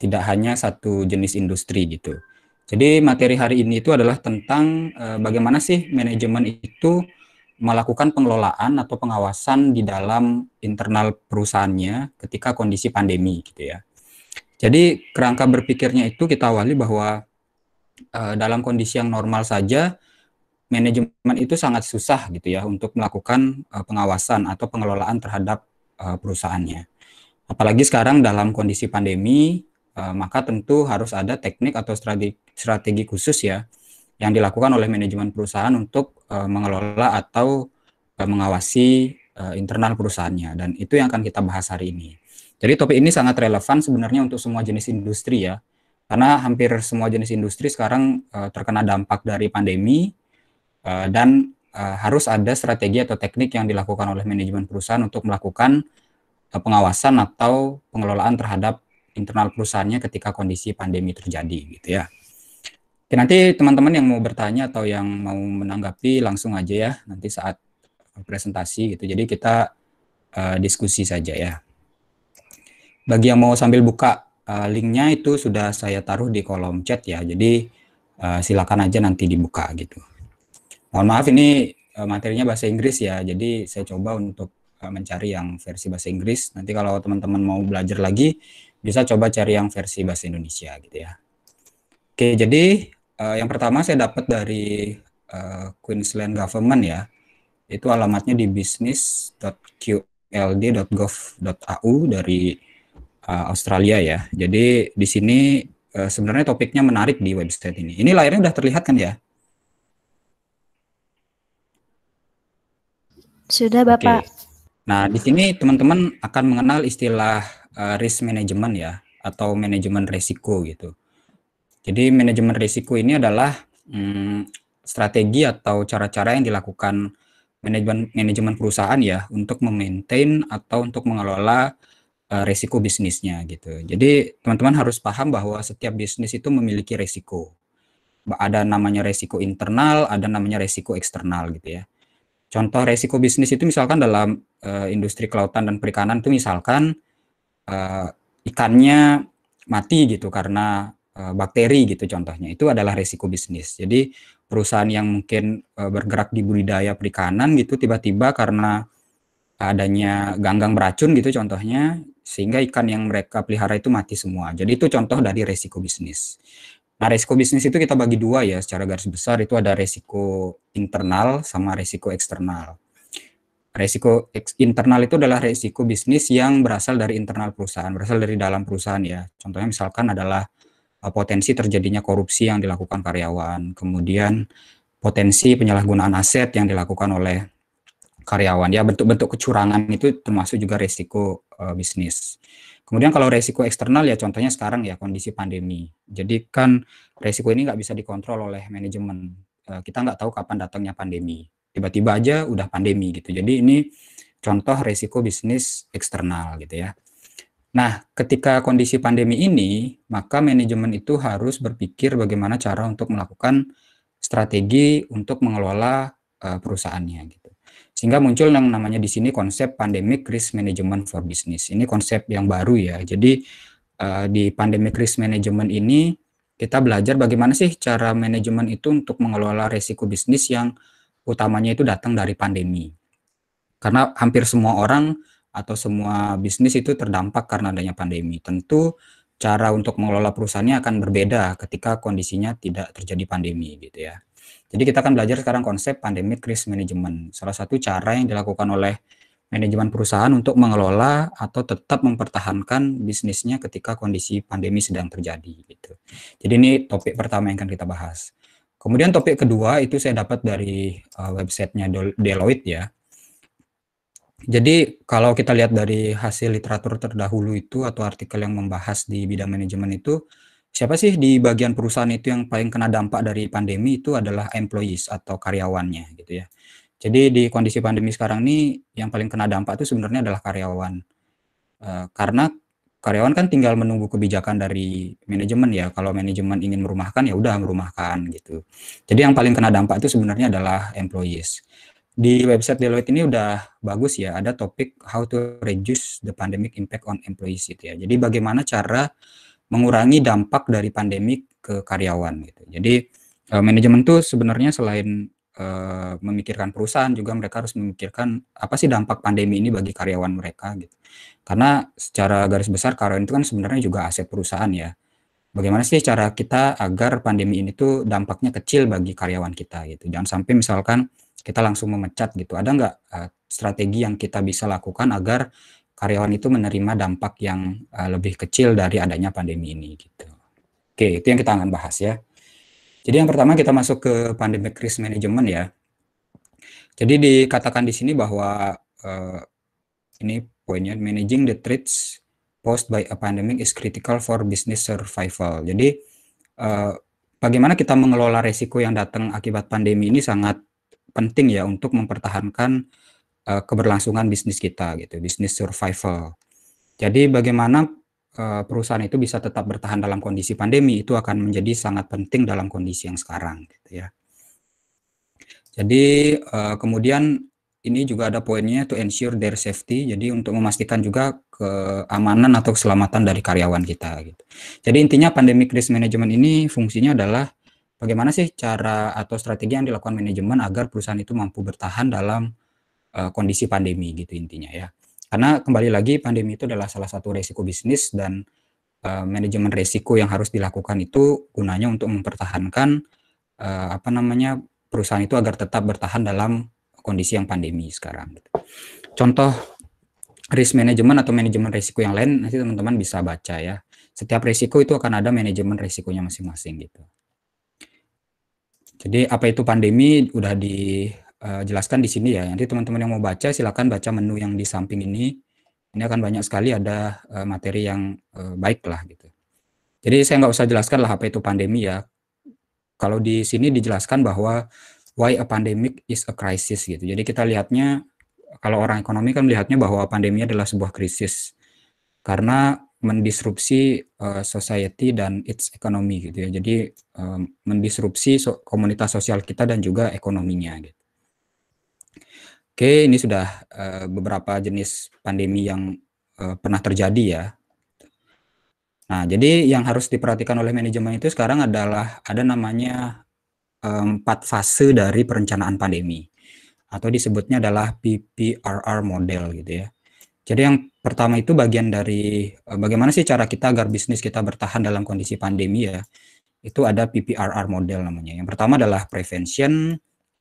tidak hanya satu jenis industri gitu. Jadi materi hari ini itu adalah tentang e, bagaimana sih manajemen itu melakukan pengelolaan atau pengawasan di dalam internal perusahaannya ketika kondisi pandemi gitu ya. Jadi kerangka berpikirnya itu kita awali bahwa e, dalam kondisi yang normal saja manajemen itu sangat susah gitu ya untuk melakukan e, pengawasan atau pengelolaan terhadap e, perusahaannya. Apalagi sekarang dalam kondisi pandemi Eh, maka tentu harus ada teknik atau strategi, strategi khusus ya yang dilakukan oleh manajemen perusahaan untuk uh, mengelola atau uh, mengawasi uh, internal perusahaannya dan itu yang akan kita bahas hari ini. Jadi topik ini sangat relevan sebenarnya untuk semua jenis industri ya. Karena hampir semua jenis industri sekarang uh, terkena dampak dari pandemi uh, dan uh, harus ada strategi atau teknik yang dilakukan oleh manajemen perusahaan untuk melakukan pengawasan atau pengelolaan terhadap internal perusahaannya ketika kondisi pandemi terjadi gitu ya. Oke, nanti teman-teman yang mau bertanya atau yang mau menanggapi langsung aja ya nanti saat presentasi gitu. Jadi kita uh, diskusi saja ya. Bagi yang mau sambil buka uh, linknya itu sudah saya taruh di kolom chat ya. Jadi uh, silakan aja nanti dibuka gitu. Mohon maaf ini uh, materinya bahasa Inggris ya. Jadi saya coba untuk uh, mencari yang versi bahasa Inggris. Nanti kalau teman-teman mau belajar lagi bisa coba cari yang versi bahasa Indonesia gitu ya. Oke, jadi uh, yang pertama saya dapat dari uh, Queensland Government ya. Itu alamatnya di business.qld.gov.au dari uh, Australia ya. Jadi di sini uh, sebenarnya topiknya menarik di website ini. Ini layarnya sudah terlihat kan ya? Sudah Bapak. Oke. Nah, di sini teman-teman akan mengenal istilah uh, risk management ya atau manajemen risiko gitu. Jadi manajemen risiko ini adalah hmm, strategi atau cara-cara yang dilakukan manajemen manajemen perusahaan ya untuk memaintain atau untuk mengelola uh, risiko bisnisnya gitu. Jadi teman-teman harus paham bahwa setiap bisnis itu memiliki risiko. Ada namanya risiko internal, ada namanya risiko eksternal gitu ya. Contoh risiko bisnis itu misalkan dalam uh, industri kelautan dan perikanan itu misalkan uh, ikannya mati gitu karena uh, bakteri gitu contohnya itu adalah resiko bisnis. Jadi perusahaan yang mungkin uh, bergerak di budidaya perikanan gitu tiba-tiba karena adanya ganggang beracun gitu contohnya sehingga ikan yang mereka pelihara itu mati semua. Jadi itu contoh dari resiko bisnis. Nah, resiko bisnis itu kita bagi dua ya secara garis besar itu ada resiko internal sama resiko eksternal. Resiko internal itu adalah resiko bisnis yang berasal dari internal perusahaan, berasal dari dalam perusahaan ya. Contohnya misalkan adalah e, potensi terjadinya korupsi yang dilakukan karyawan, kemudian potensi penyalahgunaan aset yang dilakukan oleh karyawan. Ya bentuk-bentuk kecurangan itu termasuk juga resiko uh, bisnis. Kemudian kalau resiko eksternal ya contohnya sekarang ya kondisi pandemi. Jadi kan resiko ini nggak bisa dikontrol oleh manajemen. E, kita nggak tahu kapan datangnya pandemi tiba-tiba aja udah pandemi gitu. Jadi ini contoh resiko bisnis eksternal gitu ya. Nah, ketika kondisi pandemi ini, maka manajemen itu harus berpikir bagaimana cara untuk melakukan strategi untuk mengelola uh, perusahaannya gitu. Sehingga muncul yang namanya di sini konsep pandemic risk management for business. Ini konsep yang baru ya. Jadi eh, di pandemic risk management ini kita belajar bagaimana sih cara manajemen itu untuk mengelola resiko bisnis yang utamanya itu datang dari pandemi. Karena hampir semua orang atau semua bisnis itu terdampak karena adanya pandemi. Tentu cara untuk mengelola perusahaannya akan berbeda ketika kondisinya tidak terjadi pandemi gitu ya. Jadi kita akan belajar sekarang konsep pandemic risk management. Salah satu cara yang dilakukan oleh manajemen perusahaan untuk mengelola atau tetap mempertahankan bisnisnya ketika kondisi pandemi sedang terjadi gitu. Jadi ini topik pertama yang akan kita bahas. Kemudian topik kedua itu saya dapat dari uh, websitenya Deloitte ya. Jadi kalau kita lihat dari hasil literatur terdahulu itu atau artikel yang membahas di bidang manajemen itu, siapa sih di bagian perusahaan itu yang paling kena dampak dari pandemi itu adalah employees atau karyawannya gitu ya. Jadi di kondisi pandemi sekarang ini yang paling kena dampak itu sebenarnya adalah karyawan. Uh, karena karyawan kan tinggal menunggu kebijakan dari manajemen ya. Kalau manajemen ingin merumahkan ya udah merumahkan gitu. Jadi yang paling kena dampak itu sebenarnya adalah employees. Di website Deloitte ini udah bagus ya, ada topik how to reduce the pandemic impact on employees itu ya. Jadi bagaimana cara mengurangi dampak dari pandemi ke karyawan gitu. Jadi eh, manajemen tuh sebenarnya selain Eh, memikirkan perusahaan juga mereka harus memikirkan apa sih dampak pandemi ini bagi karyawan mereka gitu. Karena secara garis besar karyawan itu kan sebenarnya juga aset perusahaan ya. Bagaimana sih cara kita agar pandemi ini tuh dampaknya kecil bagi karyawan kita gitu. Jangan sampai misalkan kita langsung memecat gitu. Ada nggak uh, strategi yang kita bisa lakukan agar karyawan itu menerima dampak yang uh, lebih kecil dari adanya pandemi ini gitu. Oke, itu yang kita akan bahas ya. Jadi yang pertama kita masuk ke pandemic risk management ya. Jadi dikatakan di sini bahwa uh, ini poinnya managing the threats posed by a pandemic is critical for business survival. Jadi uh, bagaimana kita mengelola resiko yang datang akibat pandemi ini sangat penting ya untuk mempertahankan uh, keberlangsungan bisnis kita gitu, bisnis survival. Jadi bagaimana Eh, perusahaan itu bisa tetap bertahan dalam kondisi pandemi itu akan menjadi sangat penting dalam kondisi yang sekarang gitu ya. Jadi eh, kemudian ini juga ada poinnya to ensure their safety. Jadi untuk memastikan juga keamanan atau keselamatan dari karyawan kita gitu. Jadi intinya pandemic risk management ini fungsinya adalah bagaimana sih cara atau strategi yang dilakukan manajemen agar perusahaan itu mampu bertahan dalam eh, kondisi pandemi gitu intinya ya. Karena kembali lagi pandemi itu adalah salah satu resiko bisnis dan uh, manajemen resiko yang harus dilakukan itu gunanya untuk mempertahankan uh, apa namanya perusahaan itu agar tetap bertahan dalam kondisi yang pandemi sekarang. Gitu. Contoh risk management atau manajemen risiko yang lain nanti teman-teman bisa baca ya. Setiap risiko itu akan ada manajemen risikonya masing-masing gitu. Jadi apa itu pandemi udah di Eh, jelaskan di sini ya. Nanti teman-teman yang mau baca silakan baca menu yang di samping ini. Ini akan banyak sekali ada uh, materi yang uh, baik lah gitu. Jadi saya nggak usah jelaskan lah apa itu pandemi ya. Kalau di sini dijelaskan bahwa why a pandemic is a crisis gitu. Jadi kita lihatnya kalau orang ekonomi kan melihatnya bahwa pandemi adalah sebuah krisis karena mendisrupsi uh, society dan its ekonomi gitu ya. Jadi um, mendisrupsi so komunitas sosial kita dan juga ekonominya gitu. Oke, ini sudah eh, beberapa jenis pandemi yang eh, pernah terjadi ya. Nah, jadi yang harus diperhatikan oleh manajemen itu sekarang adalah ada namanya eh, empat fase dari perencanaan pandemi atau disebutnya adalah PPRR model gitu ya. Jadi yang pertama itu bagian dari bagaimana sih cara kita agar bisnis kita bertahan dalam kondisi pandemi ya. Itu ada PPRR model namanya. Yang pertama adalah prevention,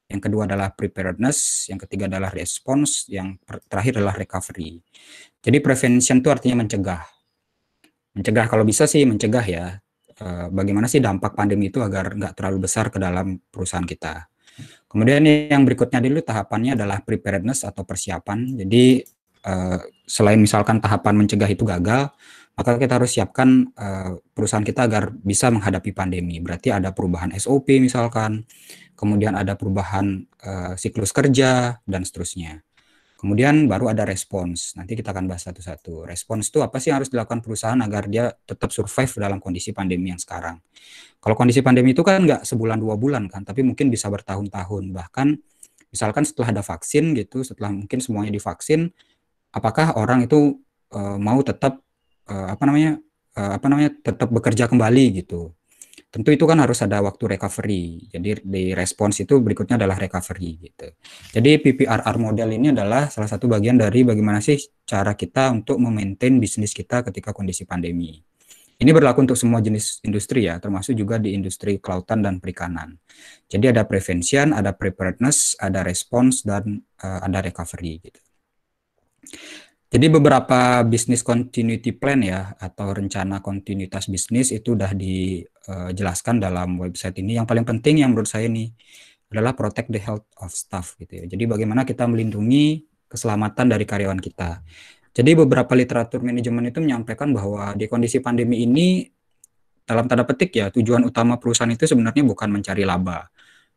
yang kedua adalah preparedness, yang ketiga adalah response, yang terakhir adalah recovery. Jadi prevention itu artinya mencegah. Mencegah kalau bisa sih mencegah ya. Eh, bagaimana sih dampak pandemi itu agar nggak terlalu besar ke dalam perusahaan kita. Kemudian yang berikutnya dulu tahapannya adalah preparedness atau persiapan. Jadi eh, selain misalkan tahapan mencegah itu gagal, maka kita harus siapkan uh, perusahaan kita agar bisa menghadapi pandemi. Berarti ada perubahan SOP misalkan, kemudian ada perubahan uh, siklus kerja dan seterusnya. Kemudian baru ada respons. Nanti kita akan bahas satu-satu. Respons itu apa sih yang harus dilakukan perusahaan agar dia tetap survive dalam kondisi pandemi yang sekarang? Kalau kondisi pandemi itu kan nggak sebulan dua bulan kan, tapi mungkin bisa bertahun-tahun. Bahkan misalkan setelah ada vaksin gitu, setelah mungkin semuanya divaksin, apakah orang itu uh, mau tetap uh, apa namanya uh, apa namanya tetap bekerja kembali gitu tentu itu kan harus ada waktu recovery jadi di respons itu berikutnya adalah recovery gitu jadi PPRR model ini adalah salah satu bagian dari bagaimana sih cara kita untuk memaintain bisnis kita ketika kondisi pandemi ini berlaku untuk semua jenis industri ya, termasuk juga di industri kelautan dan perikanan. Jadi ada prevention, ada preparedness, ada response, dan uh, ada recovery gitu. Jadi beberapa bisnis continuity plan ya atau rencana kontinuitas bisnis itu sudah dijelaskan eh, dalam website ini. Yang paling penting yang menurut saya ini adalah protect the health of staff gitu ya. Jadi bagaimana kita melindungi keselamatan dari karyawan kita. Jadi beberapa literatur manajemen itu menyampaikan bahwa di kondisi pandemi ini dalam tanda petik ya tujuan utama perusahaan itu sebenarnya bukan mencari laba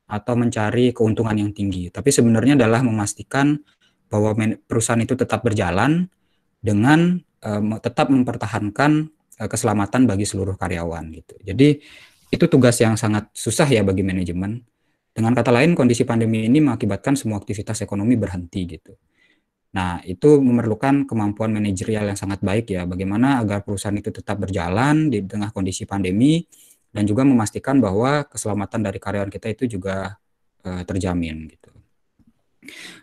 atau mencari keuntungan yang tinggi, tapi sebenarnya adalah memastikan bahwa perusahaan itu tetap berjalan dengan uh, tetap mempertahankan uh, keselamatan bagi seluruh karyawan gitu. Jadi itu tugas yang sangat susah ya bagi manajemen. Dengan kata lain kondisi pandemi ini mengakibatkan semua aktivitas ekonomi berhenti gitu. Nah, itu memerlukan kemampuan manajerial yang sangat baik ya bagaimana agar perusahaan itu tetap berjalan di tengah kondisi pandemi dan juga memastikan bahwa keselamatan dari karyawan kita itu juga uh, terjamin gitu.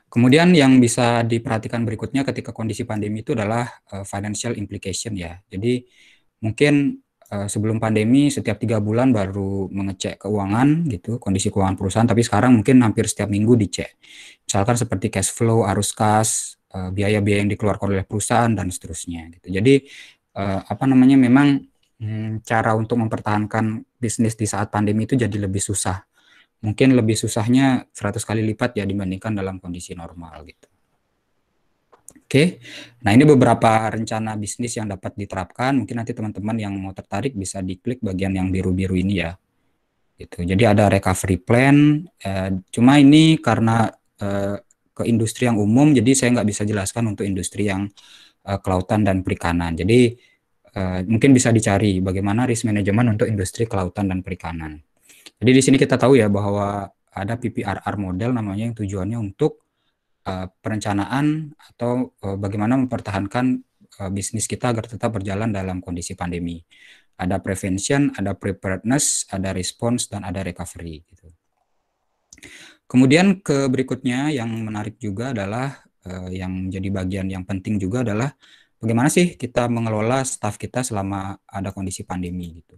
Kemudian yang bisa diperhatikan berikutnya ketika kondisi pandemi itu adalah uh, financial implication ya. Jadi mungkin uh, sebelum pandemi setiap tiga bulan baru mengecek keuangan gitu, kondisi keuangan perusahaan. Tapi sekarang mungkin hampir setiap minggu dicek. Misalkan seperti cash flow, arus kas, biaya eh, biaya-biaya yang dikeluarkan oleh perusahaan dan seterusnya. Gitu. Jadi uh, apa namanya memang hmm, cara untuk mempertahankan bisnis di saat pandemi itu jadi lebih susah mungkin lebih susahnya 100 kali lipat ya dibandingkan dalam kondisi normal gitu. Oke, nah ini beberapa rencana bisnis yang dapat diterapkan. Mungkin nanti teman-teman yang mau tertarik bisa diklik bagian yang biru-biru ini ya. Gitu. Jadi ada recovery plan. Eh, cuma ini karena eh, ke industri yang umum, jadi saya nggak bisa jelaskan untuk industri yang eh, kelautan dan perikanan. Jadi eh, mungkin bisa dicari bagaimana risk management untuk industri kelautan dan perikanan. Jadi di sini kita tahu ya bahwa ada PPRR model namanya yang tujuannya untuk uh, perencanaan atau uh, bagaimana mempertahankan uh, bisnis kita agar tetap berjalan dalam kondisi pandemi. Ada prevention, ada preparedness, ada response dan ada recovery gitu. Kemudian ke berikutnya yang menarik juga adalah uh, yang menjadi bagian yang penting juga adalah bagaimana sih kita mengelola staff kita selama ada kondisi pandemi gitu.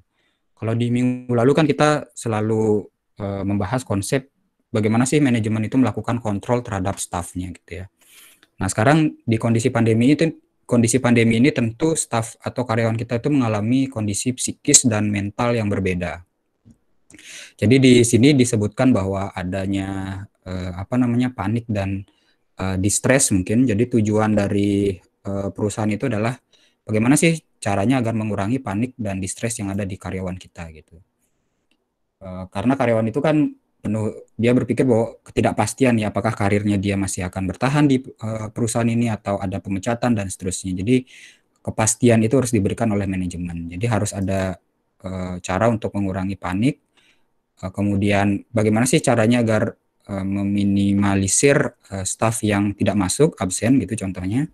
Kalau di minggu lalu kan kita selalu uh, membahas konsep bagaimana sih manajemen itu melakukan kontrol terhadap stafnya, gitu ya. Nah sekarang di kondisi pandemi itu kondisi pandemi ini tentu staf atau karyawan kita itu mengalami kondisi psikis dan mental yang berbeda. Jadi di sini disebutkan bahwa adanya uh, apa namanya panik dan uh, distress mungkin. Jadi tujuan dari uh, perusahaan itu adalah bagaimana sih caranya agar mengurangi panik dan distress yang ada di karyawan kita gitu. Uh, karena karyawan itu kan penuh dia berpikir bahwa ketidakpastian ya apakah karirnya dia masih akan bertahan di uh, perusahaan ini atau ada pemecatan dan seterusnya. Jadi kepastian itu harus diberikan oleh manajemen. Jadi harus ada uh, cara untuk mengurangi panik. Uh, kemudian bagaimana sih caranya agar uh, meminimalisir uh, staff yang tidak masuk absen gitu contohnya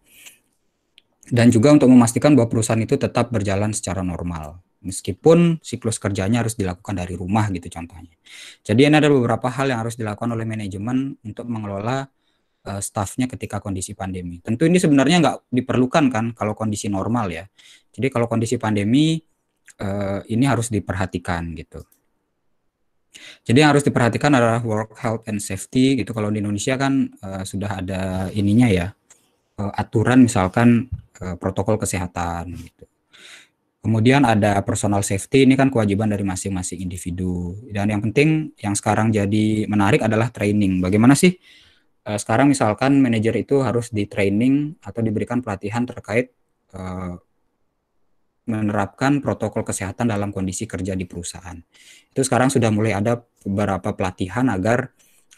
dan juga untuk memastikan bahwa perusahaan itu tetap berjalan secara normal meskipun siklus kerjanya harus dilakukan dari rumah gitu contohnya. Jadi ini ada beberapa hal yang harus dilakukan oleh manajemen untuk mengelola uh, eh, stafnya ketika kondisi pandemi. Tentu ini sebenarnya nggak diperlukan kan kalau kondisi normal ya. Jadi kalau kondisi pandemi uh, ini harus diperhatikan gitu. Jadi yang harus diperhatikan adalah work health and safety gitu. Kalau di Indonesia kan uh, sudah ada ininya ya uh, aturan misalkan protokol kesehatan gitu. Kemudian ada personal safety ini kan kewajiban dari masing-masing individu. Dan yang penting yang sekarang jadi menarik adalah training. Bagaimana sih uh, sekarang misalkan manajer itu harus di training atau diberikan pelatihan terkait uh, menerapkan protokol kesehatan dalam kondisi kerja di perusahaan. Itu sekarang sudah mulai ada beberapa pelatihan agar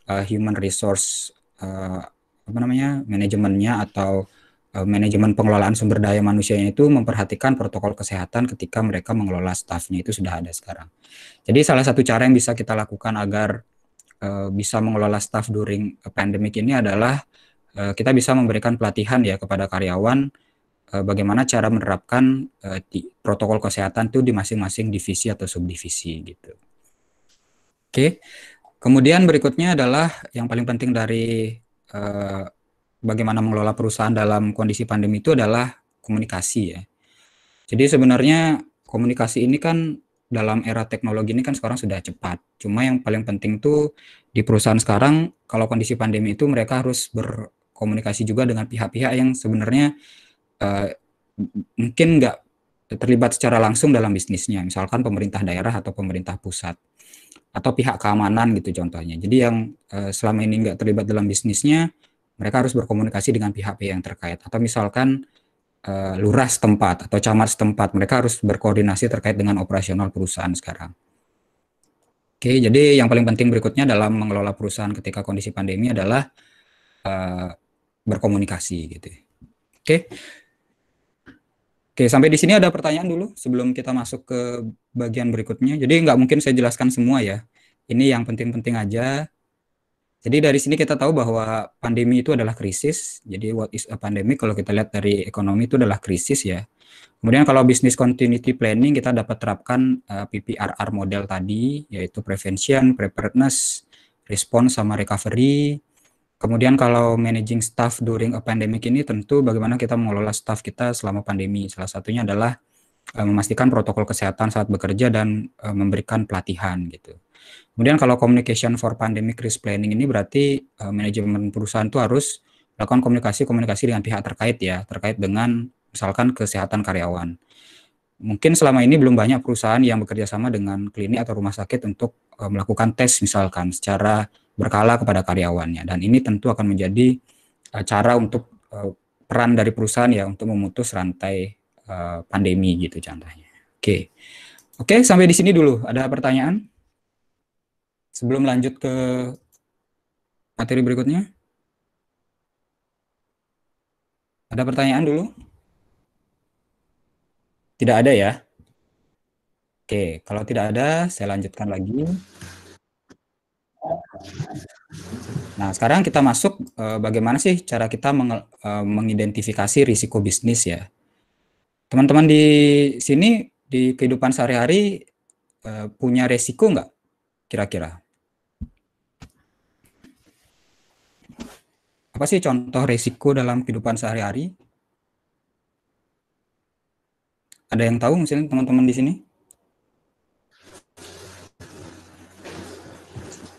uh, human resource uh, apa namanya manajemennya atau Eh, manajemen pengelolaan sumber daya manusianya itu memperhatikan protokol kesehatan ketika mereka mengelola stafnya itu sudah ada sekarang. Jadi salah satu cara yang bisa kita lakukan agar uh, bisa mengelola staf during pandemic ini adalah uh, kita bisa memberikan pelatihan ya kepada karyawan uh, bagaimana cara menerapkan uh, di, protokol kesehatan itu di masing-masing divisi atau subdivisi gitu. Oke. Okay. Kemudian berikutnya adalah yang paling penting dari uh, bagaimana mengelola perusahaan dalam kondisi pandemi itu adalah komunikasi ya. Jadi sebenarnya komunikasi ini kan dalam era teknologi ini kan sekarang sudah cepat. Cuma yang paling penting tuh di perusahaan sekarang kalau kondisi pandemi itu mereka harus berkomunikasi juga dengan pihak-pihak yang sebenarnya uh, mungkin nggak terlibat secara langsung dalam bisnisnya, misalkan pemerintah daerah atau pemerintah pusat atau pihak keamanan gitu contohnya. Jadi yang uh, selama ini nggak terlibat dalam bisnisnya mereka harus berkomunikasi dengan pihak pihak yang terkait atau misalkan uh, lurah setempat atau camat setempat mereka harus berkoordinasi terkait dengan operasional perusahaan sekarang. Oke, jadi yang paling penting berikutnya dalam mengelola perusahaan ketika kondisi pandemi adalah uh, berkomunikasi gitu. Oke. Oke, sampai di sini ada pertanyaan dulu sebelum kita masuk ke bagian berikutnya. Jadi nggak mungkin saya jelaskan semua ya. Ini yang penting-penting aja jadi dari sini kita tahu bahwa pandemi itu adalah krisis. Jadi what is a pandemic kalau kita lihat dari ekonomi itu adalah krisis ya. Kemudian kalau business continuity planning kita dapat terapkan uh, eh, PPRR model tadi yaitu prevention, preparedness, response sama recovery. Kemudian kalau managing staff during a pandemic ini tentu bagaimana kita mengelola staff kita selama pandemi. Salah satunya adalah uh, memastikan protokol kesehatan saat bekerja dan uh, memberikan pelatihan gitu. Kemudian kalau communication for pandemic risk planning ini berarti uh, manajemen perusahaan itu harus melakukan komunikasi-komunikasi dengan pihak terkait ya, terkait dengan misalkan kesehatan karyawan. Mungkin selama ini belum banyak perusahaan yang bekerja sama dengan klinik atau rumah sakit untuk uh, melakukan tes misalkan secara berkala kepada karyawannya dan ini tentu akan menjadi uh, cara untuk uh, peran dari perusahaan ya untuk memutus rantai uh, pandemi gitu contohnya. Oke. Okay. Oke, okay, sampai di sini dulu. Ada pertanyaan? Sebelum lanjut ke materi berikutnya, ada pertanyaan dulu? Tidak ada ya? Oke, kalau tidak ada, saya lanjutkan lagi. Nah, sekarang kita masuk eh, bagaimana sih cara kita meng, eh, mengidentifikasi risiko bisnis ya. Teman-teman di sini di kehidupan sehari-hari eh, punya risiko nggak? Kira-kira. Apa sih contoh risiko dalam kehidupan sehari-hari? Ada yang tahu misalnya teman-teman di sini?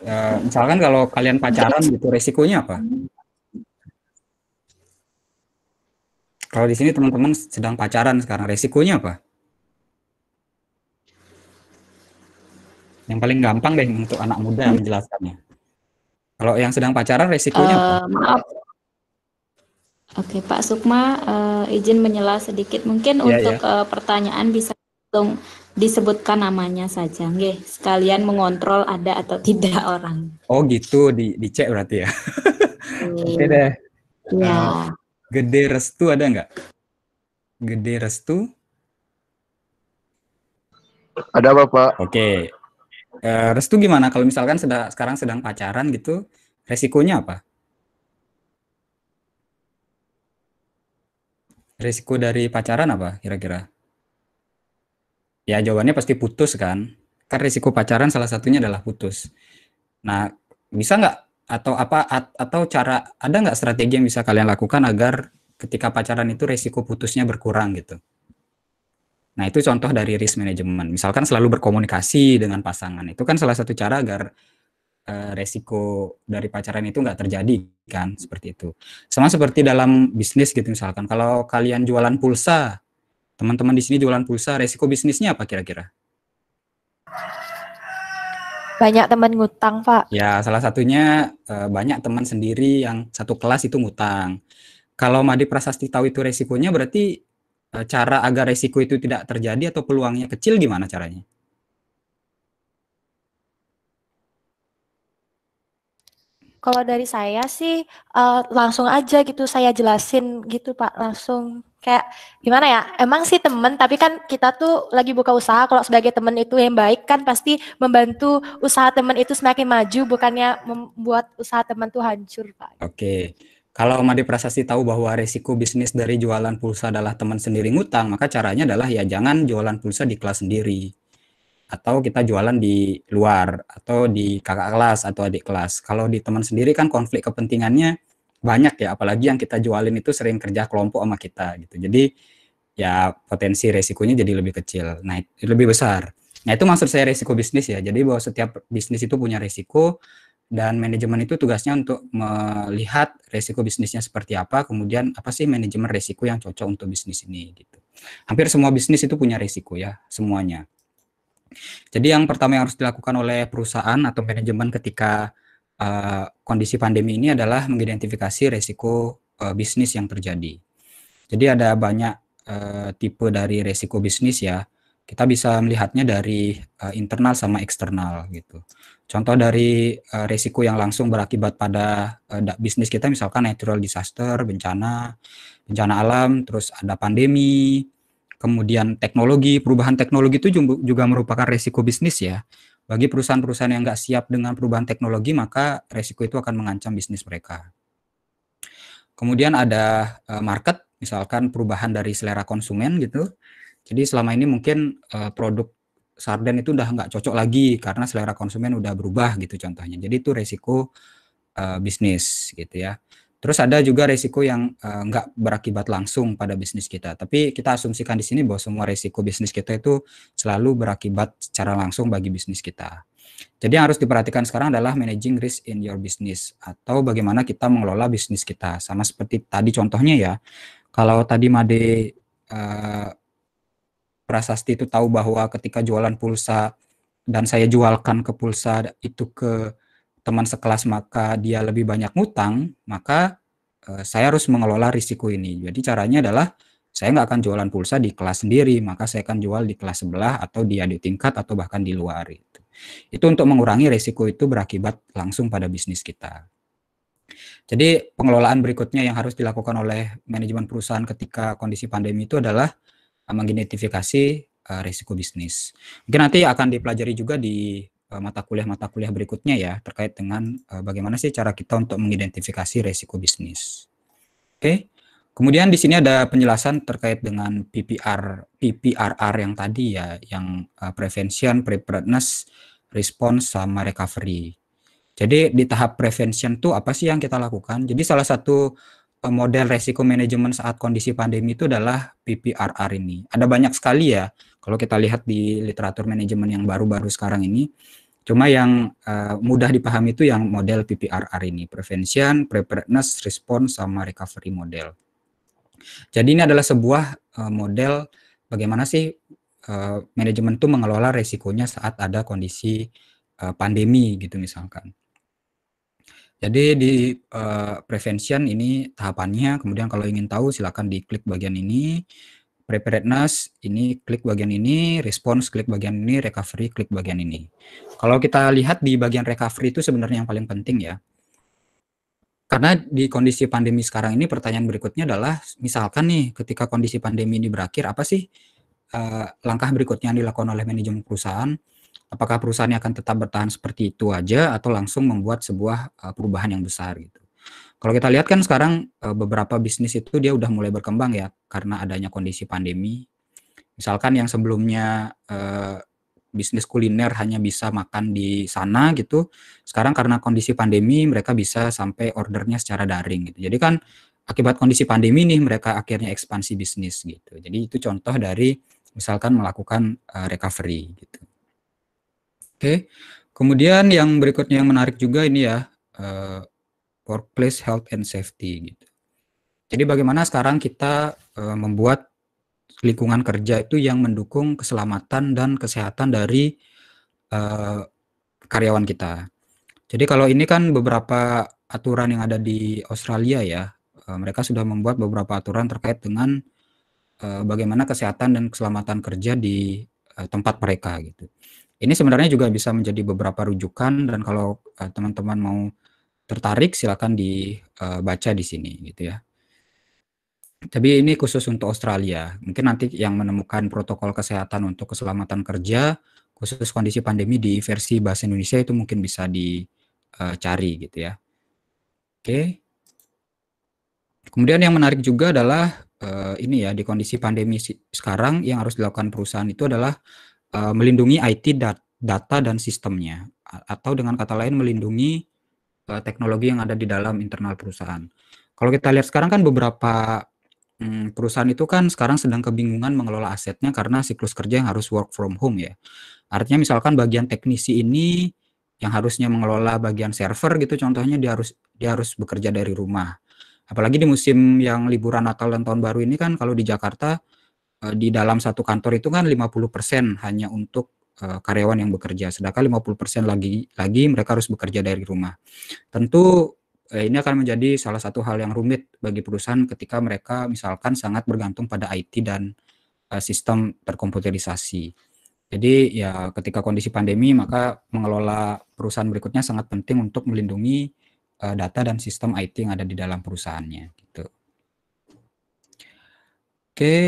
Ya, misalkan kalau kalian pacaran gitu resikonya apa? Kalau di sini teman-teman sedang pacaran sekarang resikonya apa? Yang paling gampang deh untuk anak muda hmm. menjelaskannya. Kalau yang sedang pacaran resikonya uh, apa? Eh, maaf. Oke, Pak Sukma, uh, izin menyela sedikit. Mungkin yeah, untuk yeah. Iya. Uh, pertanyaan bisa langsung disebutkan namanya saja, nggih. Sekalian mengontrol ada atau tidak orang. Oh, gitu di dicek berarti ya. Oke okay deh. Iya. Uh, gede restu ada nggak? Gede restu? Ada apa Bapak. Oke, okay eh, restu gimana kalau misalkan sedang, sekarang sedang pacaran gitu resikonya apa resiko dari pacaran apa kira-kira ya jawabannya pasti putus kan kan risiko pacaran salah satunya adalah putus. Nah, bisa nggak atau apa at, atau cara ada nggak strategi yang bisa kalian lakukan agar ketika pacaran itu risiko putusnya berkurang gitu? Nah, itu contoh dari risk management. Misalkan selalu berkomunikasi dengan pasangan. Itu kan salah satu cara agar uh, resiko dari pacaran itu nggak terjadi kan seperti itu sama seperti dalam bisnis gitu misalkan kalau kalian jualan pulsa teman-teman di sini jualan pulsa resiko bisnisnya apa kira-kira banyak teman ngutang pak ya salah satunya eh, banyak teman sendiri yang satu kelas itu ngutang kalau Madi Prasasti tahu itu resikonya berarti Eh, cara agar resiko itu tidak terjadi atau peluangnya kecil gimana caranya? Kalau dari saya sih uh, langsung aja gitu saya jelasin gitu Pak langsung kayak gimana ya emang sih temen tapi kan kita tuh lagi buka usaha kalau sebagai temen itu yang baik kan pasti membantu usaha temen itu semakin maju bukannya membuat usaha temen tuh hancur Pak. Oke. Okay. Kalau Made Prasasti tahu bahwa resiko bisnis dari jualan pulsa adalah teman sendiri ngutang, maka caranya adalah ya jangan jualan pulsa di kelas sendiri. Atau kita jualan di luar, atau di kakak kelas, atau adik kelas. Kalau di teman sendiri kan konflik kepentingannya banyak ya, apalagi yang kita jualin itu sering kerja kelompok sama kita gitu. Jadi ya potensi resikonya jadi lebih kecil, naik lebih besar. Nah itu maksud saya resiko bisnis ya. Jadi bahwa setiap bisnis itu punya resiko, dan manajemen itu tugasnya untuk melihat resiko bisnisnya seperti apa, kemudian apa sih manajemen resiko yang cocok untuk bisnis ini gitu. Hampir semua bisnis itu punya resiko ya, semuanya. Jadi yang pertama yang harus dilakukan oleh perusahaan atau manajemen ketika uh, kondisi pandemi ini adalah mengidentifikasi resiko uh, bisnis yang terjadi. Jadi ada banyak uh, tipe dari resiko bisnis ya. Kita bisa melihatnya dari uh, internal sama eksternal gitu Contoh dari uh, risiko yang langsung berakibat pada uh, bisnis kita misalkan natural disaster, bencana, bencana alam, terus ada pandemi, kemudian teknologi, perubahan teknologi itu juga merupakan risiko bisnis ya. Bagi perusahaan-perusahaan yang nggak siap dengan perubahan teknologi, maka risiko itu akan mengancam bisnis mereka. Kemudian ada uh, market, misalkan perubahan dari selera konsumen gitu. Jadi selama ini mungkin uh, produk sarden itu udah nggak cocok lagi karena selera konsumen udah berubah gitu contohnya. Jadi itu resiko uh, bisnis gitu ya. Terus ada juga resiko yang eh, nggak berakibat langsung pada bisnis kita. Tapi kita asumsikan di sini bahwa semua resiko bisnis kita itu selalu berakibat secara langsung bagi bisnis kita. Jadi yang harus diperhatikan sekarang adalah managing risk in your business atau bagaimana kita mengelola bisnis kita. Sama seperti tadi contohnya ya, kalau tadi Made uh, Prasasti itu tahu bahwa ketika jualan pulsa dan saya jualkan ke pulsa itu ke teman sekelas maka dia lebih banyak ngutang, maka eh, saya harus mengelola risiko ini. Jadi caranya adalah saya nggak akan jualan pulsa di kelas sendiri, maka saya akan jual di kelas sebelah atau di tingkat atau bahkan di luar itu. Itu untuk mengurangi risiko itu berakibat langsung pada bisnis kita. Jadi pengelolaan berikutnya yang harus dilakukan oleh manajemen perusahaan ketika kondisi pandemi itu adalah Eh, mengidentifikasi uh, risiko bisnis. Mungkin nanti akan dipelajari juga di uh, mata kuliah-mata kuliah berikutnya ya terkait dengan uh, bagaimana sih cara kita untuk mengidentifikasi risiko bisnis. Oke. Okay? Kemudian di sini ada penjelasan terkait dengan PPR PPRR yang tadi ya, yang uh, prevention, preparedness, response sama recovery. Jadi di tahap prevention tuh apa sih yang kita lakukan? Jadi salah satu Eh, model resiko manajemen saat kondisi pandemi itu adalah PPRR ini. Ada banyak sekali ya kalau kita lihat di literatur manajemen yang baru-baru sekarang ini. Cuma yang uh, mudah dipahami itu yang model PPRR ini, prevention, preparedness, response sama recovery model. Jadi ini adalah sebuah uh, model bagaimana sih uh, manajemen itu mengelola resikonya saat ada kondisi uh, pandemi gitu misalkan. Jadi di, uh, prevention ini tahapannya, kemudian kalau ingin tahu silakan diklik bagian ini, preparedness ini klik bagian ini, response klik bagian ini, recovery klik bagian ini. Kalau kita lihat di bagian recovery itu sebenarnya yang paling penting ya. Karena di kondisi pandemi sekarang ini pertanyaan berikutnya adalah misalkan nih ketika kondisi pandemi ini berakhir apa sih, uh, langkah berikutnya yang dilakukan oleh manajemen perusahaan? apakah perusahaannya akan tetap bertahan seperti itu aja atau langsung membuat sebuah uh, perubahan yang besar gitu. Kalau kita lihat kan sekarang uh, beberapa bisnis itu dia udah mulai berkembang ya karena adanya kondisi pandemi. Misalkan yang sebelumnya uh, bisnis kuliner hanya bisa makan di sana gitu, sekarang karena kondisi pandemi mereka bisa sampai ordernya secara daring gitu. Jadi kan akibat kondisi pandemi nih mereka akhirnya ekspansi bisnis gitu. Jadi itu contoh dari misalkan melakukan uh, recovery gitu. Oke. Kemudian yang berikutnya yang menarik juga ini ya, uh, workplace health and safety gitu. Jadi bagaimana sekarang kita uh, membuat lingkungan kerja itu yang mendukung keselamatan dan kesehatan dari uh, karyawan kita. Jadi kalau ini kan beberapa aturan yang ada di Australia ya, uh, mereka sudah membuat beberapa aturan terkait dengan uh, bagaimana kesehatan dan keselamatan kerja di uh, tempat mereka gitu. Ini sebenarnya juga bisa menjadi beberapa rujukan dan kalau eh, teman-teman uh, mau tertarik silakan dibaca eh, uh, di sini gitu ya. Tapi ini khusus untuk Australia. Mungkin nanti yang menemukan protokol kesehatan untuk keselamatan kerja khusus kondisi pandemi di versi bahasa Indonesia itu mungkin bisa dicari eh, uh, gitu ya. Oke. Kemudian yang menarik juga adalah uh, ini ya di kondisi pandemi sekarang yang harus dilakukan perusahaan itu adalah uh, melindungi IT dat data dan sistemnya atau dengan kata lain melindungi uh, teknologi yang ada di dalam internal perusahaan. Kalau kita lihat sekarang kan beberapa hmm, perusahaan itu kan sekarang sedang kebingungan mengelola asetnya karena siklus kerja yang harus work from home ya. Artinya misalkan bagian teknisi ini yang harusnya mengelola bagian server gitu contohnya dia harus dia harus bekerja dari rumah. Apalagi di musim yang liburan Natal dan tahun baru ini kan kalau di Jakarta Eh, di dalam satu kantor itu kan 50% hanya untuk eh, karyawan yang bekerja, sedangkan 50% lagi lagi mereka harus bekerja dari rumah. Tentu eh, ini akan menjadi salah satu hal yang rumit bagi perusahaan ketika mereka misalkan sangat bergantung pada IT dan sistem terkomputerisasi. Jadi ya ketika kondisi pandemi maka mengelola perusahaan berikutnya sangat penting untuk melindungi data dan sistem IT yang ada di dalam perusahaannya gitu. Oke.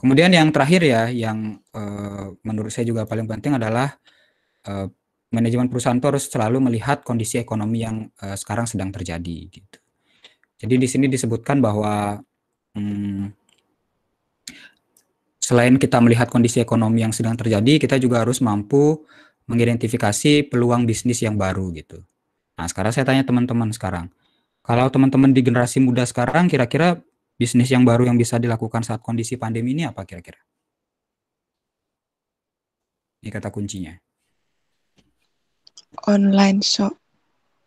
Kemudian yang terakhir ya, yang uh, menurut saya juga paling penting adalah uh, manajemen perusahaan itu harus selalu melihat kondisi ekonomi yang uh, sekarang sedang terjadi. Gitu. Jadi di sini disebutkan bahwa hmm, selain kita melihat kondisi ekonomi yang sedang terjadi, kita juga harus mampu mengidentifikasi peluang bisnis yang baru gitu. Nah sekarang saya tanya teman-teman sekarang, kalau teman-teman di generasi muda sekarang kira-kira bisnis yang baru yang bisa dilakukan saat kondisi pandemi ini apa kira-kira? Ini kata kuncinya. Online shop.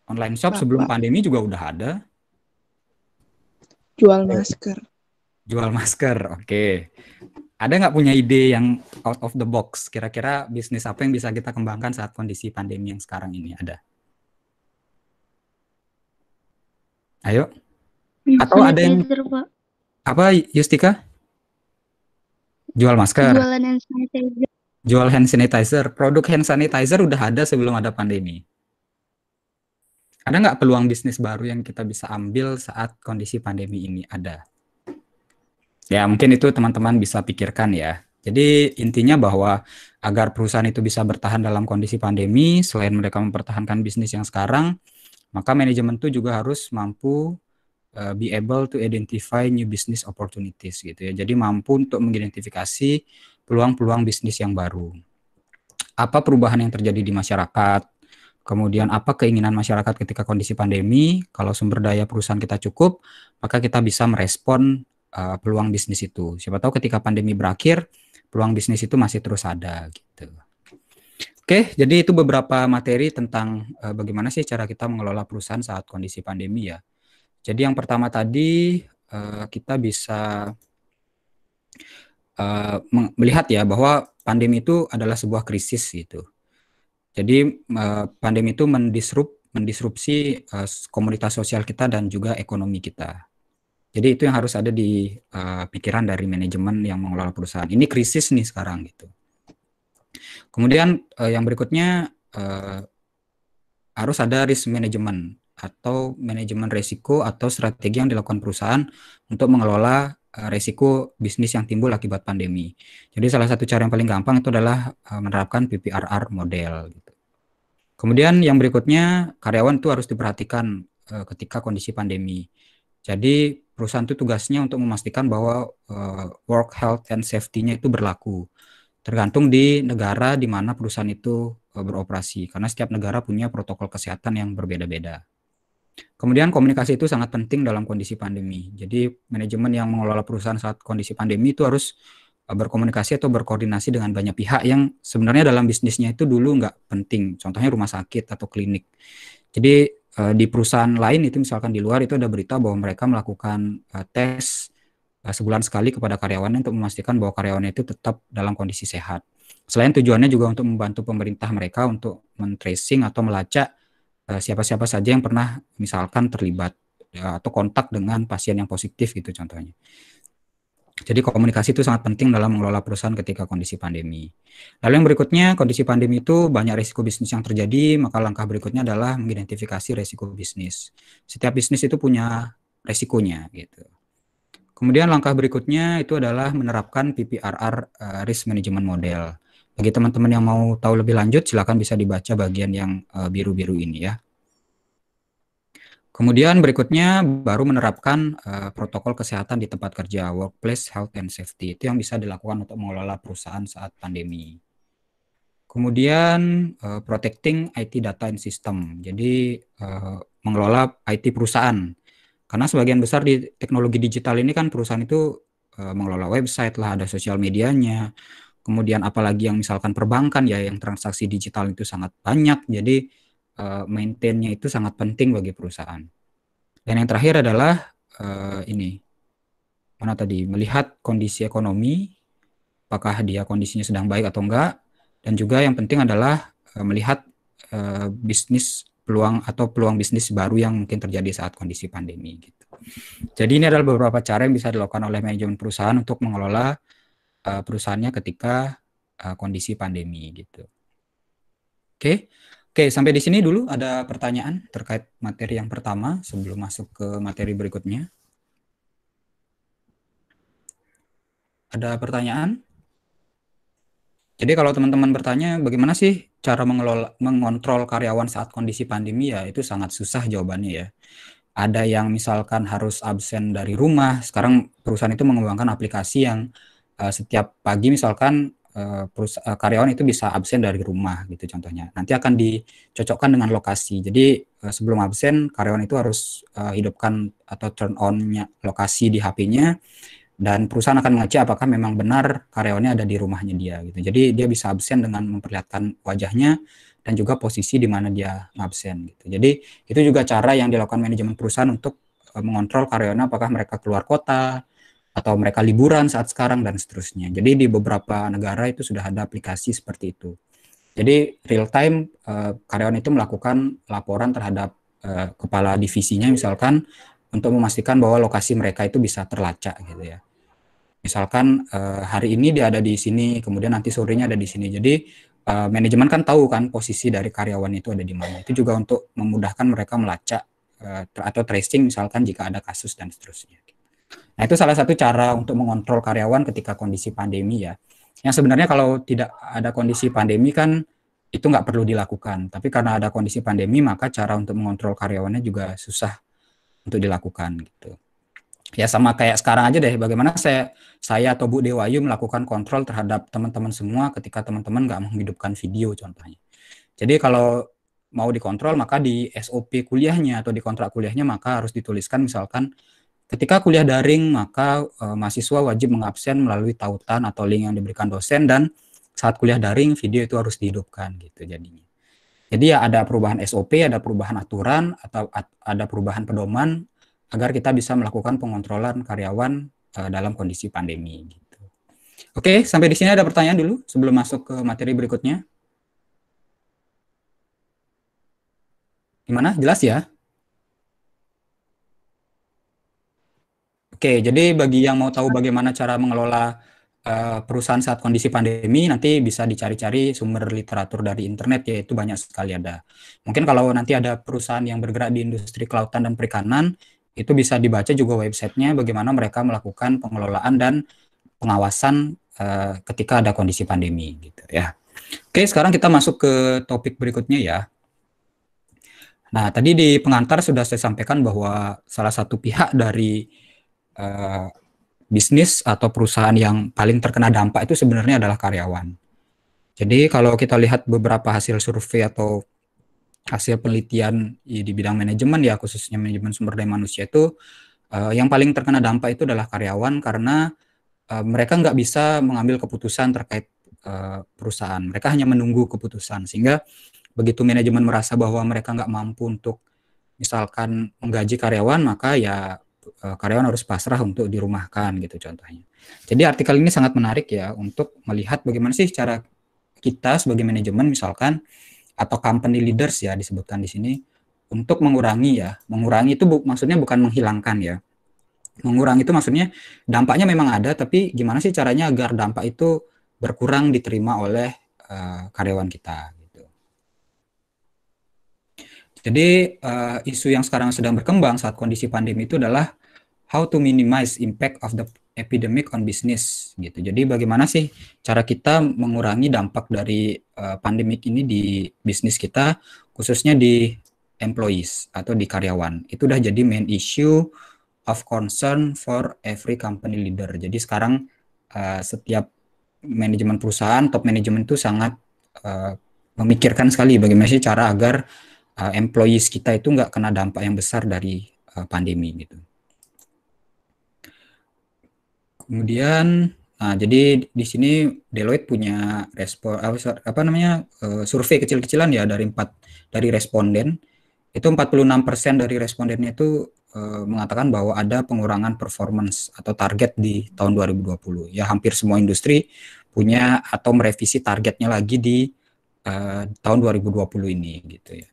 Online shop Bapak. sebelum pandemi juga udah ada. Jual masker. Jual masker, oke. Okay. Ada nggak punya ide yang out of the box? Kira-kira bisnis apa yang bisa kita kembangkan saat kondisi pandemi yang sekarang ini ada? Ayo. Atau ada yang apa Yustika? Jual masker. Jualan hand sanitizer. Jual hand sanitizer. Produk hand sanitizer udah ada sebelum ada pandemi. Ada nggak peluang bisnis baru yang kita bisa ambil saat kondisi pandemi ini ada? Ya mungkin itu teman-teman bisa pikirkan ya. Jadi intinya bahwa agar perusahaan itu bisa bertahan dalam kondisi pandemi, selain mereka mempertahankan bisnis yang sekarang, maka manajemen itu juga harus mampu uh, be able to identify new business opportunities gitu ya. Jadi mampu untuk mengidentifikasi peluang-peluang bisnis yang baru. Apa perubahan yang terjadi di masyarakat? Kemudian apa keinginan masyarakat ketika kondisi pandemi? Kalau sumber daya perusahaan kita cukup, maka kita bisa merespon uh, peluang bisnis itu. Siapa tahu ketika pandemi berakhir, peluang bisnis itu masih terus ada gitu. Oke, jadi itu beberapa materi tentang uh, bagaimana sih cara kita mengelola perusahaan saat kondisi pandemi ya. Jadi yang pertama tadi uh, kita bisa uh, melihat ya bahwa pandemi itu adalah sebuah krisis gitu. Jadi uh, pandemi itu mendisrup mendisrupsi uh, komunitas sosial kita dan juga ekonomi kita. Jadi itu yang harus ada di uh, pikiran dari manajemen yang mengelola perusahaan. Ini krisis nih sekarang gitu. Kemudian uh, yang berikutnya uh, harus ada risk management atau manajemen risiko atau strategi yang dilakukan perusahaan untuk mengelola eh, risiko bisnis yang timbul akibat pandemi. Jadi salah satu cara yang paling gampang itu adalah eh, menerapkan PPRR model. Gitu. Kemudian yang berikutnya karyawan itu harus diperhatikan eh, ketika kondisi pandemi. Jadi perusahaan itu tugasnya untuk memastikan bahwa work health and safety-nya itu berlaku. Tergantung di negara di mana perusahaan itu beroperasi karena setiap negara punya protokol kesehatan yang berbeda-beda. Kemudian komunikasi itu sangat penting dalam kondisi pandemi. Jadi manajemen yang mengelola perusahaan saat kondisi pandemi itu harus e, berkomunikasi atau berkoordinasi dengan banyak pihak yang sebenarnya dalam bisnisnya itu dulu nggak penting. Contohnya rumah sakit atau klinik. Jadi e, di perusahaan lain itu misalkan di luar itu ada berita bahwa mereka melakukan e, tes sebulan sekali kepada karyawannya untuk memastikan bahwa karyawannya itu tetap dalam kondisi sehat. Selain tujuannya juga untuk membantu pemerintah mereka untuk men-tracing atau melacak Eh, siapa-siapa saja yang pernah misalkan terlibat ya, atau kontak dengan pasien yang positif gitu contohnya. Jadi komunikasi itu sangat penting dalam mengelola perusahaan ketika kondisi pandemi. Lalu yang berikutnya, kondisi pandemi itu banyak risiko bisnis yang terjadi, maka langkah berikutnya adalah mengidentifikasi risiko bisnis. Setiap bisnis itu punya risikonya gitu. Kemudian langkah berikutnya itu adalah menerapkan PPRR uh, eh, risk management model. Bagi teman-teman yang mau tahu lebih lanjut, silakan bisa dibaca bagian yang eh, biru-biru ini ya. Kemudian berikutnya baru menerapkan uh, protokol kesehatan di tempat kerja, workplace health and safety. Itu yang bisa dilakukan untuk mengelola perusahaan saat pandemi. Kemudian uh, protecting IT data and system. Jadi uh, mengelola IT perusahaan. Karena sebagian besar di teknologi digital ini kan perusahaan itu uh, mengelola website lah, ada sosial medianya, kemudian apalagi yang misalkan perbankan ya yang transaksi digital itu sangat banyak jadi uh, maintainnya itu sangat penting bagi perusahaan dan yang terakhir adalah uh, ini mana tadi melihat kondisi ekonomi apakah dia kondisinya sedang baik atau enggak dan juga yang penting adalah uh, melihat uh, bisnis peluang atau peluang bisnis baru yang mungkin terjadi saat kondisi pandemi gitu. Jadi ini adalah beberapa cara yang bisa dilakukan oleh manajemen perusahaan untuk mengelola uh, perusahaannya ketika uh, kondisi pandemi gitu. Oke. Okay. Oke, okay, sampai di sini dulu ada pertanyaan terkait materi yang pertama sebelum masuk ke materi berikutnya. Ada pertanyaan? Jadi kalau teman-teman bertanya bagaimana sih cara mengelola, mengontrol karyawan saat kondisi pandemi ya itu sangat susah jawabannya ya. Ada yang misalkan harus absen dari rumah, sekarang perusahaan itu mengembangkan aplikasi yang Eh, setiap pagi misalkan uh, karyawan itu bisa absen dari rumah gitu contohnya. Nanti akan dicocokkan dengan lokasi. Jadi uh, sebelum absen karyawan itu harus uh, hidupkan atau turn on lokasi di HP-nya dan perusahaan akan mengecek apakah memang benar karyawannya ada di rumahnya dia gitu. Jadi dia bisa absen dengan memperlihatkan wajahnya dan juga posisi di mana dia absen gitu. Jadi itu juga cara yang dilakukan manajemen perusahaan untuk mengontrol karyawan apakah mereka keluar kota, atau mereka liburan saat sekarang dan seterusnya. Jadi di beberapa negara itu sudah ada aplikasi seperti itu. Jadi real time uh, karyawan itu melakukan laporan terhadap uh, kepala divisinya misalkan untuk memastikan bahwa lokasi mereka itu bisa terlacak gitu ya. Misalkan uh, hari ini dia ada di sini, kemudian nanti sorenya ada di sini. Jadi uh, manajemen kan tahu kan posisi dari karyawan itu ada di mana. Itu juga untuk memudahkan mereka melacak uh, atau tracing misalkan jika ada kasus dan seterusnya. Nah, itu salah satu cara untuk mengontrol karyawan ketika kondisi pandemi ya. Yang sebenarnya kalau tidak ada kondisi pandemi kan itu nggak perlu dilakukan. Tapi karena ada kondisi pandemi, maka cara untuk mengontrol karyawannya juga susah untuk dilakukan gitu. Ya sama kayak sekarang aja deh, bagaimana saya saya atau Bu Dewayu melakukan kontrol terhadap teman-teman semua ketika teman-teman nggak menghidupkan video contohnya. Jadi kalau mau dikontrol maka di SOP kuliahnya atau di kontrak kuliahnya maka harus dituliskan misalkan Ketika kuliah daring, maka e, mahasiswa wajib mengabsen melalui tautan atau link yang diberikan dosen dan saat kuliah daring video itu harus dihidupkan gitu jadinya. Jadi ya ada perubahan SOP, ada perubahan aturan atau at, ada perubahan pedoman agar kita bisa melakukan pengontrolan karyawan e, dalam kondisi pandemi gitu. Oke, sampai di sini ada pertanyaan dulu sebelum masuk ke materi berikutnya. Gimana? Jelas ya? Oke, jadi bagi yang mau tahu bagaimana cara mengelola uh, perusahaan saat kondisi pandemi, nanti bisa dicari-cari sumber literatur dari internet, yaitu banyak sekali ada. Mungkin kalau nanti ada perusahaan yang bergerak di industri kelautan dan perikanan, itu bisa dibaca juga websitenya bagaimana mereka melakukan pengelolaan dan pengawasan uh, ketika ada kondisi pandemi, gitu ya. Oke, sekarang kita masuk ke topik berikutnya ya. Nah, tadi di pengantar sudah saya sampaikan bahwa salah satu pihak dari Eh, bisnis atau perusahaan yang paling terkena dampak itu sebenarnya adalah karyawan. Jadi kalau kita lihat beberapa hasil survei atau hasil penelitian ya, di bidang manajemen ya khususnya manajemen sumber daya manusia itu uh, yang paling terkena dampak itu adalah karyawan karena uh, mereka nggak bisa mengambil keputusan terkait uh, perusahaan. Mereka hanya menunggu keputusan sehingga begitu manajemen merasa bahwa mereka nggak mampu untuk misalkan menggaji karyawan maka ya Eh, karyawan harus pasrah untuk dirumahkan gitu contohnya. Jadi artikel ini sangat menarik ya untuk melihat bagaimana sih cara kita sebagai manajemen misalkan atau company leaders ya disebutkan di sini untuk mengurangi ya. Mengurangi itu bu maksudnya bukan menghilangkan ya. Mengurangi itu maksudnya dampaknya memang ada tapi gimana sih caranya agar dampak itu berkurang diterima oleh uh, karyawan kita jadi uh, isu yang sekarang sedang berkembang saat kondisi pandemi itu adalah how to minimize impact of the epidemic on business gitu. Jadi bagaimana sih cara kita mengurangi dampak dari uh, pandemik ini di bisnis kita khususnya di employees atau di karyawan. Itu udah jadi main issue of concern for every company leader. Jadi sekarang uh, setiap manajemen perusahaan, top manajemen itu sangat uh, memikirkan sekali bagaimana sih cara agar uh, employees kita itu nggak kena dampak yang besar dari uh, pandemi gitu. Kemudian, nah, jadi di sini Deloitte punya respon apa namanya uh, survei kecil-kecilan ya dari empat dari responden itu 46% dari respondennya itu uh, mengatakan bahwa ada pengurangan performance atau target di tahun 2020. Ya hampir semua industri punya atau merevisi targetnya lagi di uh, tahun 2020 ini gitu ya.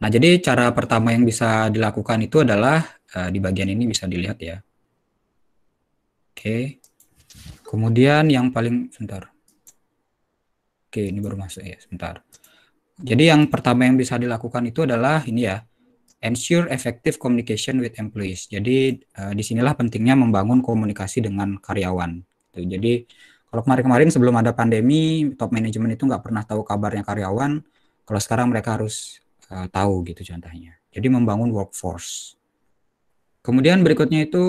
Nah, jadi cara pertama yang bisa dilakukan itu adalah uh, di bagian ini bisa dilihat ya. Oke. Kemudian yang paling sebentar. Oke, ini baru masuk ya, sebentar. Jadi yang pertama yang bisa dilakukan itu adalah ini ya. Ensure effective communication with employees. Jadi uh, disinilah pentingnya membangun komunikasi dengan karyawan. Tuh, jadi kalau kemarin-kemarin sebelum ada pandemi, top management itu nggak pernah tahu kabarnya karyawan. Kalau sekarang mereka harus Eh, tahu gitu contohnya. Jadi membangun workforce. Kemudian berikutnya itu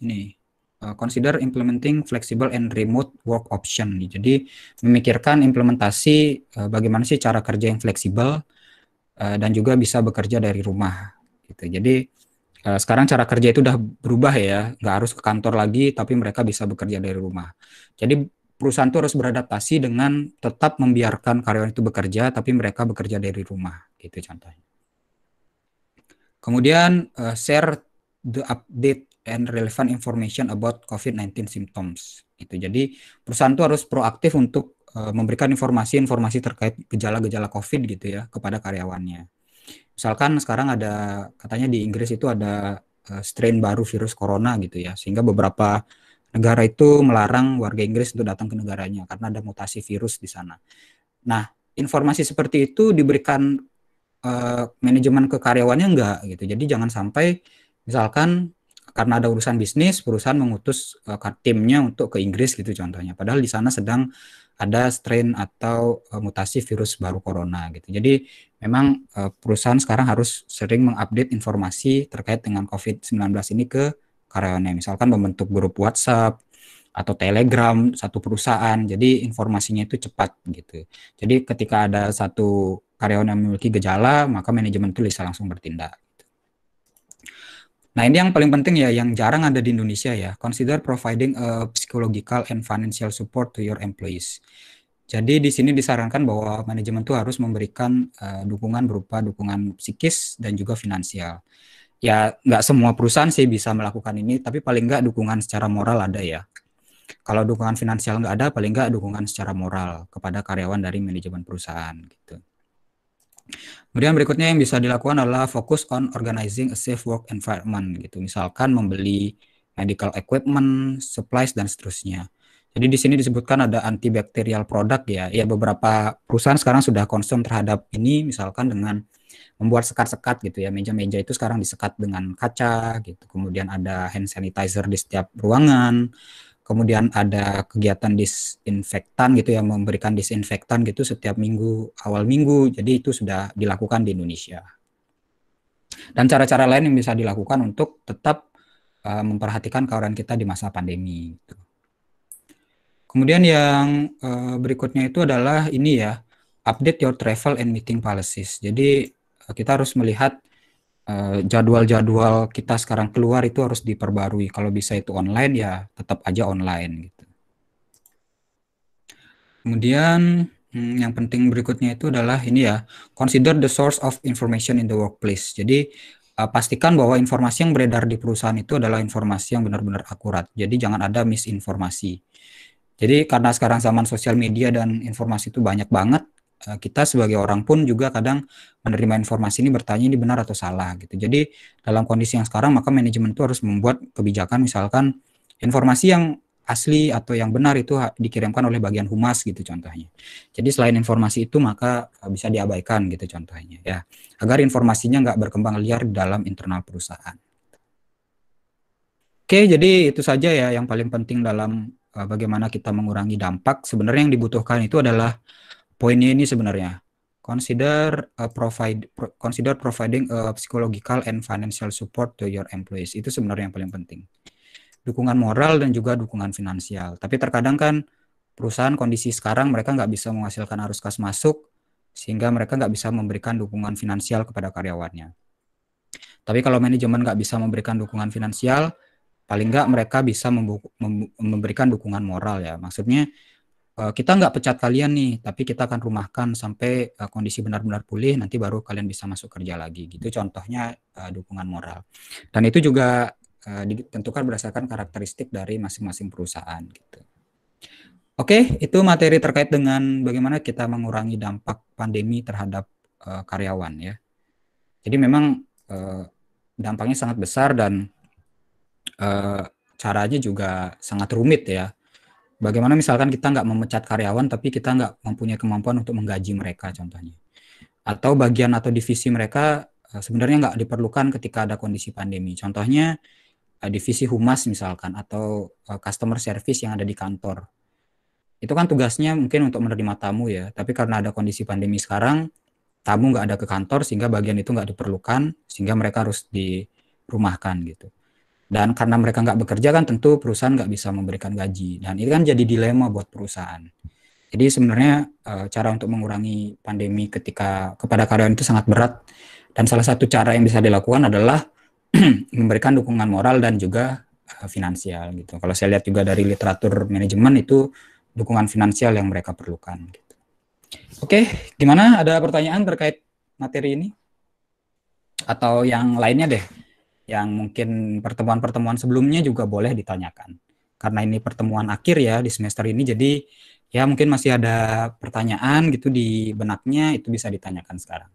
ini eh, consider implementing flexible and remote work option. Jadi memikirkan implementasi eh, bagaimana sih cara kerja yang fleksibel dan juga bisa bekerja dari rumah gitu. Jadi sekarang cara kerja itu udah berubah ya, nggak harus ke kantor lagi tapi mereka bisa bekerja dari rumah. Jadi perusahaan itu harus beradaptasi dengan tetap membiarkan karyawan itu bekerja, tapi mereka bekerja dari rumah, gitu contohnya. Kemudian uh, share the update and relevant information about COVID-19 symptoms. Itu jadi perusahaan itu harus proaktif untuk uh, memberikan informasi-informasi terkait gejala-gejala COVID gitu ya kepada karyawannya. Misalkan sekarang ada katanya di Inggris itu ada uh, strain baru virus corona gitu ya, sehingga beberapa negara itu melarang warga Inggris untuk datang ke negaranya karena ada mutasi virus di sana. Nah, informasi seperti itu diberikan uh, manajemen ke karyawannya enggak gitu. Jadi jangan sampai misalkan karena ada urusan bisnis perusahaan mengutus uh, timnya untuk ke Inggris gitu contohnya. Padahal di sana sedang ada strain atau uh, mutasi virus baru corona gitu. Jadi memang uh, perusahaan sekarang harus sering mengupdate informasi terkait dengan COVID-19 ini ke karyawannya. Misalkan membentuk grup WhatsApp atau Telegram satu perusahaan. Jadi informasinya itu cepat gitu. Jadi ketika ada satu karyawan yang memiliki gejala, maka manajemen itu bisa langsung bertindak. Gitu. Nah, ini yang paling penting ya, yang jarang ada di Indonesia ya. Consider providing a psychological and financial support to your employees. Jadi di sini disarankan bahwa manajemen itu harus memberikan uh, dukungan berupa dukungan psikis dan juga finansial ya nggak semua perusahaan sih bisa melakukan ini, tapi paling nggak dukungan secara moral ada ya. Kalau dukungan finansial nggak ada, paling nggak dukungan secara moral kepada karyawan dari manajemen perusahaan gitu. Kemudian berikutnya yang bisa dilakukan adalah fokus on organizing a safe work environment gitu. Misalkan membeli medical equipment, supplies dan seterusnya. Jadi di sini disebutkan ada antibakterial product ya. Ya beberapa perusahaan sekarang sudah konsum terhadap ini misalkan dengan membuat sekat-sekat gitu ya meja-meja itu sekarang disekat dengan kaca gitu kemudian ada hand sanitizer di setiap ruangan kemudian ada kegiatan disinfektan gitu ya memberikan disinfektan gitu setiap minggu awal minggu jadi itu sudah dilakukan di Indonesia dan cara-cara lain yang bisa dilakukan untuk tetap uh, memperhatikan kawaran kita di masa pandemi gitu. kemudian yang uh, berikutnya itu adalah ini ya update your travel and meeting policies jadi kita harus melihat eh, jadwal-jadwal uh, kita sekarang keluar itu harus diperbarui. Kalau bisa itu online ya tetap aja online gitu. Kemudian hmm, yang penting berikutnya itu adalah ini ya, consider the source of information in the workplace. Jadi uh, pastikan bahwa informasi yang beredar di perusahaan itu adalah informasi yang benar-benar akurat. Jadi jangan ada misinformasi. Jadi karena sekarang zaman sosial media dan informasi itu banyak banget, Eh, kita sebagai orang pun juga kadang menerima informasi ini bertanya ini benar atau salah gitu. Jadi dalam kondisi yang sekarang maka manajemen itu harus membuat kebijakan misalkan informasi yang asli atau yang benar itu dikirimkan oleh bagian humas gitu contohnya. Jadi selain informasi itu maka eh, bisa diabaikan gitu contohnya ya agar informasinya nggak berkembang liar dalam internal perusahaan. Oke jadi itu saja ya yang paling penting dalam eh, bagaimana kita mengurangi dampak. Sebenarnya yang dibutuhkan itu adalah poinnya ini sebenarnya consider a provide pro, consider providing a psychological and financial support to your employees itu sebenarnya yang paling penting dukungan moral dan juga dukungan finansial tapi terkadang kan perusahaan kondisi sekarang mereka nggak bisa menghasilkan arus kas masuk sehingga mereka nggak bisa memberikan dukungan finansial kepada karyawannya tapi kalau manajemen nggak bisa memberikan dukungan finansial paling nggak mereka bisa memberikan dukungan moral ya maksudnya Eh, kita nggak pecat kalian nih, tapi kita akan rumahkan sampai uh, kondisi benar-benar pulih, nanti baru kalian bisa masuk kerja lagi. Gitu contohnya uh, dukungan moral. Dan itu juga uh, ditentukan berdasarkan karakteristik dari masing-masing perusahaan gitu. Oke, itu materi terkait dengan bagaimana kita mengurangi dampak pandemi terhadap uh, karyawan ya. Jadi memang uh, dampaknya sangat besar dan uh, caranya juga sangat rumit ya. Bagaimana misalkan kita nggak memecat karyawan tapi kita nggak mempunyai kemampuan untuk menggaji mereka contohnya. Atau bagian atau divisi mereka eh, sebenarnya nggak diperlukan ketika ada kondisi pandemi. Contohnya eh, divisi humas misalkan atau eh, customer service yang ada di kantor. Itu kan tugasnya mungkin untuk menerima tamu ya, tapi karena ada kondisi pandemi sekarang, tamu nggak ada ke kantor sehingga bagian itu nggak diperlukan, sehingga mereka harus dirumahkan gitu. Dan karena mereka nggak bekerja kan tentu perusahaan nggak bisa memberikan gaji. Dan itu kan jadi dilema buat perusahaan. Jadi sebenarnya eh, cara untuk mengurangi pandemi ketika kepada karyawan itu sangat berat. Dan salah satu cara yang bisa dilakukan adalah memberikan dukungan moral dan juga eh, finansial gitu. Kalau saya lihat juga dari literatur manajemen itu dukungan finansial yang mereka perlukan. Gitu. Oke, gimana? Ada pertanyaan terkait materi ini atau yang lainnya deh? yang mungkin pertemuan-pertemuan sebelumnya juga boleh ditanyakan. Karena ini pertemuan akhir ya di semester ini, jadi ya mungkin masih ada pertanyaan gitu di benaknya, itu bisa ditanyakan sekarang.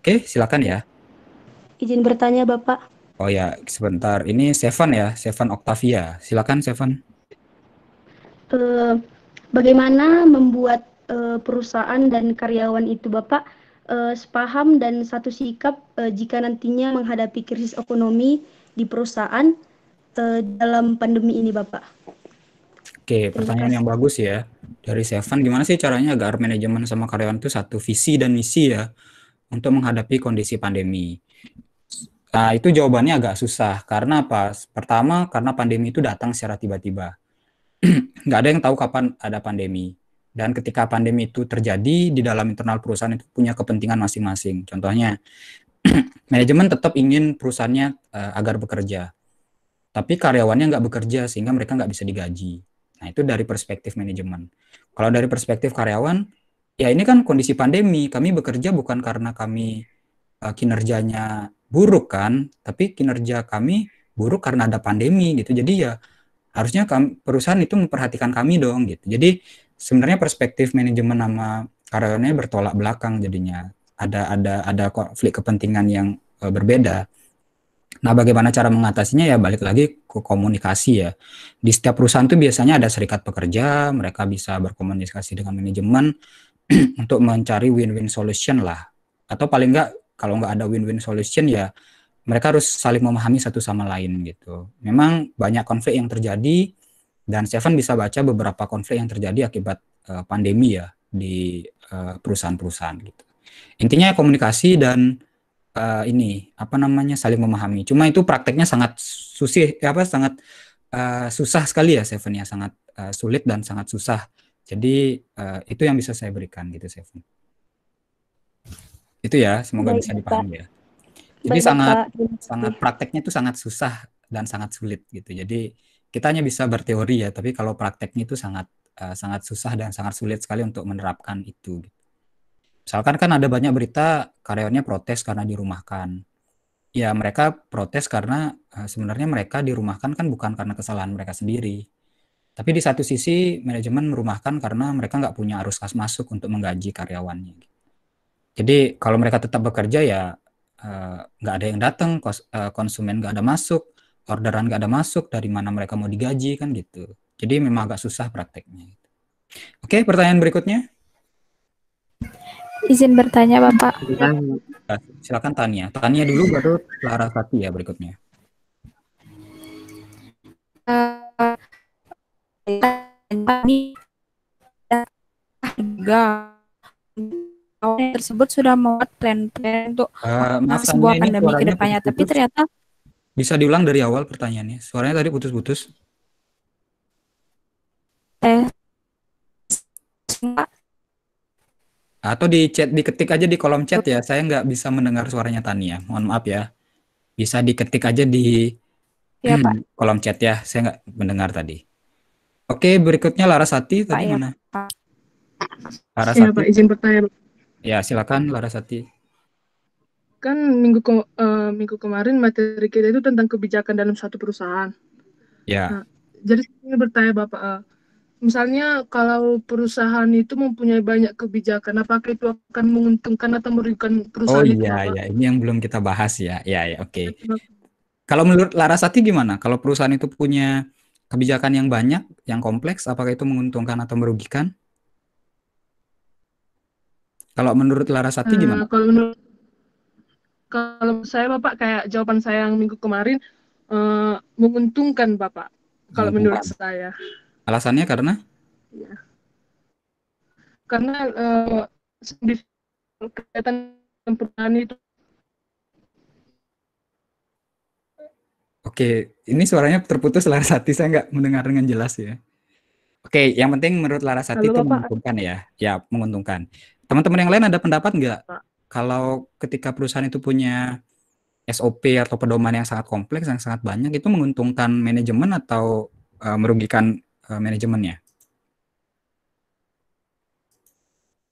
Oke, silakan ya. Izin bertanya Bapak. Oh ya, sebentar. Ini Seven ya, Seven Octavia. Silakan Seven. Eh, bagaimana membuat eh, perusahaan dan karyawan itu Bapak? uh, sepaham dan satu sikap uh, jika nantinya menghadapi krisis ekonomi di perusahaan uh, dalam pandemi ini, Bapak? Oke, pertanyaan yang bagus ya. Dari Seven, gimana sih caranya agar manajemen sama karyawan itu satu visi dan misi ya untuk menghadapi kondisi pandemi? Nah, itu jawabannya agak susah. Karena apa? Pertama, karena pandemi itu datang secara tiba-tiba. Nggak ada yang tahu kapan ada pandemi. Dan ketika pandemi itu terjadi, di dalam internal perusahaan itu punya kepentingan masing-masing. Contohnya, manajemen tetap ingin perusahaannya uh, agar bekerja, tapi karyawannya nggak bekerja sehingga mereka nggak bisa digaji. Nah itu dari perspektif manajemen. Kalau dari perspektif karyawan, ya ini kan kondisi pandemi, kami bekerja bukan karena kami uh, kinerjanya buruk kan, tapi kinerja kami buruk karena ada pandemi gitu. Jadi ya harusnya kami, perusahaan itu memperhatikan kami dong gitu. Jadi sebenarnya perspektif manajemen nama karyawannya bertolak belakang jadinya ada ada ada konflik kepentingan yang e, berbeda. Nah, bagaimana cara mengatasinya ya balik lagi ke komunikasi ya. Di setiap perusahaan itu biasanya ada serikat pekerja, mereka bisa berkomunikasi dengan manajemen untuk mencari win-win solution lah. Atau paling enggak kalau enggak ada win-win solution ya mereka harus saling memahami satu sama lain gitu. Memang banyak konflik yang terjadi dan Stefan bisa baca beberapa konflik yang terjadi akibat uh, pandemi ya di eh, perusahaan-perusahaan gitu. Intinya komunikasi dan uh, ini apa namanya saling memahami. Cuma itu prakteknya sangat susih apa sangat uh, susah sekali ya Seven ya sangat uh, sulit dan sangat susah. Jadi uh, itu yang bisa saya berikan gitu Seven. Itu ya semoga Baik, bisa dipahami ya. Jadi Baik, sangat Bapak. sangat prakteknya itu sangat susah dan sangat sulit gitu. Jadi kita hanya bisa berteori ya, tapi kalau prakteknya itu sangat uh, sangat susah dan sangat sulit sekali untuk menerapkan itu. Gitu. Misalkan kan ada banyak berita karyawannya protes karena dirumahkan. Ya mereka protes karena uh, sebenarnya mereka dirumahkan kan bukan karena kesalahan mereka sendiri. Tapi di satu sisi manajemen merumahkan karena mereka nggak punya arus kas masuk untuk menggaji karyawannya. Gitu. Jadi kalau mereka tetap bekerja ya eh, nggak uh, ada yang datang, konsumen nggak ada masuk, orderan nggak ada masuk dari mana mereka mau digaji kan gitu jadi memang agak susah prakteknya oke pertanyaan berikutnya izin bertanya bapak silakan tanya, tanya dulu baru Clara Sati ya berikutnya kami eh, harga tersebut sudah membuat plan-plan untuk uh, sebuah pandemi kedepannya, tapi ternyata bisa diulang dari awal pertanyaannya. Suaranya tadi putus-putus. Eh. Atau di chat diketik aja di kolom chat ya. Saya nggak bisa mendengar suaranya Tania. Mohon maaf ya. Bisa diketik aja di ya, Pak. kolom chat ya. Saya nggak mendengar tadi. Oke, berikutnya Larasati tadi Pak, iya. mana? Ya, Sati. Larasati. Ya, Pak, izin bertanya. Ya, silakan Larasati kan minggu ke, uh, minggu kemarin materi kita itu tentang kebijakan dalam satu perusahaan. Ya. Nah, jadi saya bertanya Bapak, uh, misalnya kalau perusahaan itu mempunyai banyak kebijakan, apakah itu akan menguntungkan atau merugikan perusahaan oh, itu? iya iya, ini yang belum kita bahas ya. Ya ya, oke. Okay. Iya, kalau menurut Larasati gimana? Kalau perusahaan itu punya kebijakan yang banyak, yang kompleks, apakah itu menguntungkan atau merugikan? Kalau menurut Larasati eh, gimana? kalau menurut kalau saya Bapak kayak jawaban saya yang minggu kemarin uh, menguntungkan Bapak kalau menurut saya. Alasannya karena? Ya. Karena uh, eh, kegiatan pertanian itu. Oke, ini suaranya terputus Larasati, saya nggak mendengar dengan jelas ya. Oke, yang penting menurut Larasati itu menguntungkan ya. Ya, menguntungkan. Teman-teman yang lain ada pendapat nggak? Pak kalau ketika perusahaan itu punya SOP atau pedoman yang sangat kompleks yang sangat banyak itu menguntungkan manajemen atau uh, merugikan uh, manajemennya?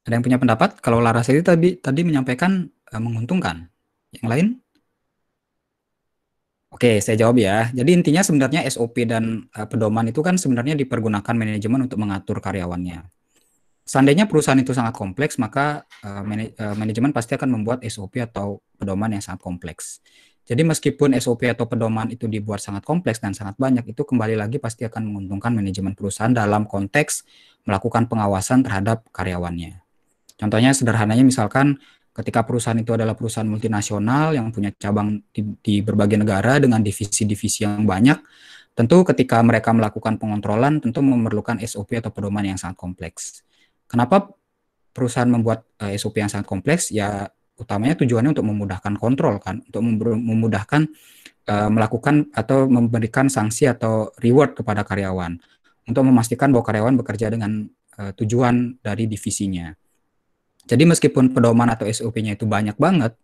Ada yang punya pendapat? Kalau Laras itu tadi tadi menyampaikan uh, menguntungkan. Yang lain? Oke, saya jawab ya. Jadi intinya sebenarnya SOP dan uh, pedoman itu kan sebenarnya dipergunakan manajemen untuk mengatur karyawannya. Seandainya perusahaan itu sangat kompleks, maka uh, eh, manaj uh, eh, manajemen pasti akan membuat SOP atau pedoman yang sangat kompleks. Jadi meskipun SOP atau pedoman itu dibuat sangat kompleks dan sangat banyak, itu kembali lagi pasti akan menguntungkan manajemen perusahaan dalam konteks melakukan pengawasan terhadap karyawannya. Contohnya sederhananya misalkan ketika perusahaan itu adalah perusahaan multinasional yang punya cabang di, di berbagai negara dengan divisi-divisi yang banyak, tentu ketika mereka melakukan pengontrolan tentu memerlukan SOP atau pedoman yang sangat kompleks. Kenapa perusahaan membuat uh, eh, SOP yang sangat kompleks? Ya utamanya tujuannya untuk memudahkan kontrol kan, untuk memudahkan uh, melakukan atau memberikan sanksi atau reward kepada karyawan untuk memastikan bahwa karyawan bekerja dengan uh, tujuan dari divisinya. Jadi meskipun pedoman atau SOP-nya itu banyak banget,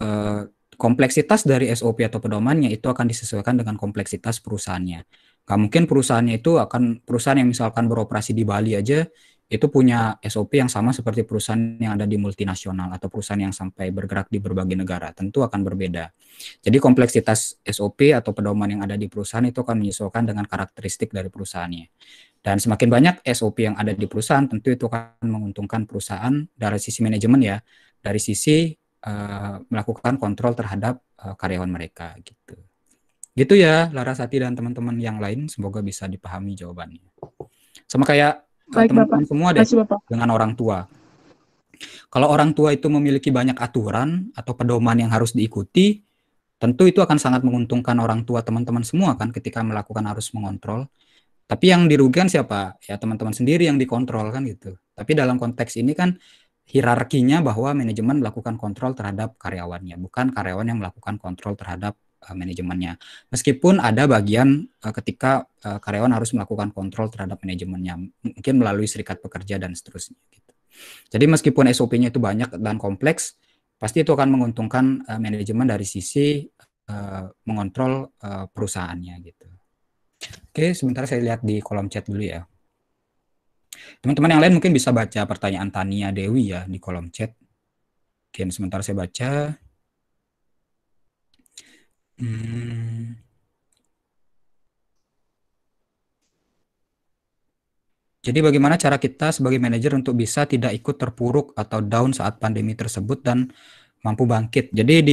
uh, kompleksitas dari SOP atau pedomannya itu akan disesuaikan dengan kompleksitas perusahaannya. Gak mungkin perusahaannya itu akan perusahaan yang misalkan beroperasi di Bali aja itu punya SOP yang sama seperti perusahaan yang ada di multinasional atau perusahaan yang sampai bergerak di berbagai negara tentu akan berbeda. Jadi kompleksitas SOP atau pedoman yang ada di perusahaan itu akan menyesuaikan dengan karakteristik dari perusahaannya. Dan semakin banyak SOP yang ada di perusahaan tentu itu akan menguntungkan perusahaan dari sisi manajemen ya, dari sisi uh, melakukan kontrol terhadap uh, karyawan mereka gitu. Gitu ya Larasati dan teman-teman yang lain semoga bisa dipahami jawabannya. Sama kayak Baik, teman-teman Bapak. semua deh Kasih, Bapak. dengan orang tua. Kalau orang tua itu memiliki banyak aturan atau pedoman yang harus diikuti, tentu itu akan sangat menguntungkan orang tua teman-teman semua kan ketika melakukan harus mengontrol. Tapi yang dirugikan siapa? Ya teman-teman sendiri yang dikontrol kan gitu. Tapi dalam konteks ini kan hierarkinya bahwa manajemen melakukan kontrol terhadap karyawannya, bukan karyawan yang melakukan kontrol terhadap Eh, manajemennya. Meskipun ada bagian uh, ketika uh, karyawan harus melakukan kontrol terhadap manajemennya, mungkin melalui serikat pekerja dan seterusnya. Gitu. Jadi meskipun SOP-nya itu banyak dan kompleks, pasti itu akan menguntungkan uh, manajemen dari sisi uh, mengontrol uh, perusahaannya gitu. Oke, sebentar saya lihat di kolom chat dulu ya. Teman-teman yang lain mungkin bisa baca pertanyaan Tania Dewi ya di kolom chat. Oke, sementara saya baca. Hmm. Jadi bagaimana cara kita sebagai manajer untuk bisa tidak ikut terpuruk atau down saat pandemi tersebut dan mampu bangkit. Jadi di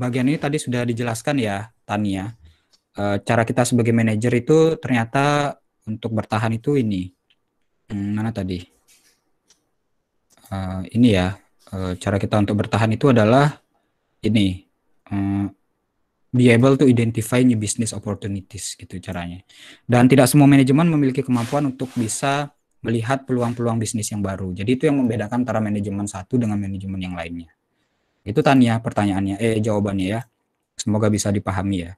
bagian ini tadi sudah dijelaskan ya Tania. Eh, cara kita sebagai manajer itu ternyata untuk bertahan itu ini. Hmm, mana tadi? Eh, ini ya. Eh, cara kita untuk bertahan itu adalah ini be able to identify new business opportunities gitu caranya. Dan tidak semua manajemen memiliki kemampuan untuk bisa melihat peluang-peluang bisnis yang baru. Jadi itu yang membedakan antara manajemen satu dengan manajemen yang lainnya. Itu tanya pertanyaannya, eh jawabannya ya. Semoga bisa dipahami ya.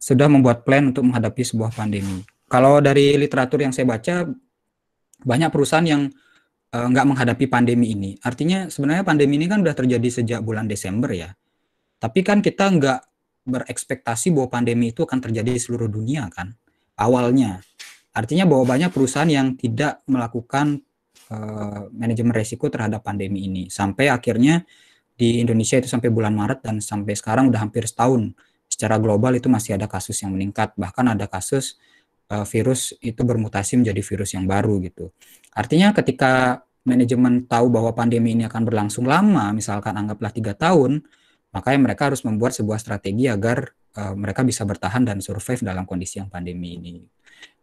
Sudah membuat plan untuk menghadapi sebuah pandemi. Kalau dari literatur yang saya baca, banyak perusahaan yang eh, nggak uh, menghadapi pandemi ini. Artinya sebenarnya pandemi ini kan sudah terjadi sejak bulan Desember ya tapi kan kita nggak berekspektasi bahwa pandemi itu akan terjadi di seluruh dunia kan awalnya. Artinya bahwa banyak perusahaan yang tidak melakukan uh, manajemen resiko terhadap pandemi ini sampai akhirnya di Indonesia itu sampai bulan Maret dan sampai sekarang udah hampir setahun secara global itu masih ada kasus yang meningkat bahkan ada kasus uh, virus itu bermutasi menjadi virus yang baru gitu artinya ketika manajemen tahu bahwa pandemi ini akan berlangsung lama misalkan anggaplah tiga tahun Makanya mereka harus membuat sebuah strategi agar uh, mereka bisa bertahan dan survive dalam kondisi yang pandemi ini.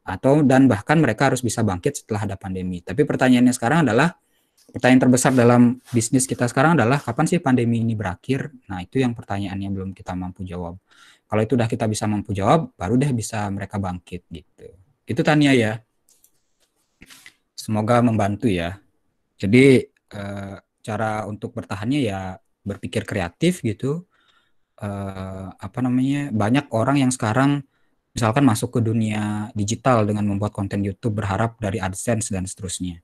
Atau dan bahkan mereka harus bisa bangkit setelah ada pandemi. Tapi pertanyaannya sekarang adalah pertanyaan terbesar dalam bisnis kita sekarang adalah kapan sih pandemi ini berakhir? Nah, itu yang pertanyaannya belum kita mampu jawab. Kalau itu udah kita bisa mampu jawab, baru deh bisa mereka bangkit gitu. Itu tanya ya. Semoga membantu ya. Jadi eh, cara untuk bertahannya ya berpikir kreatif gitu uh, apa namanya banyak orang yang sekarang misalkan masuk ke dunia digital dengan membuat konten YouTube berharap dari AdSense dan seterusnya.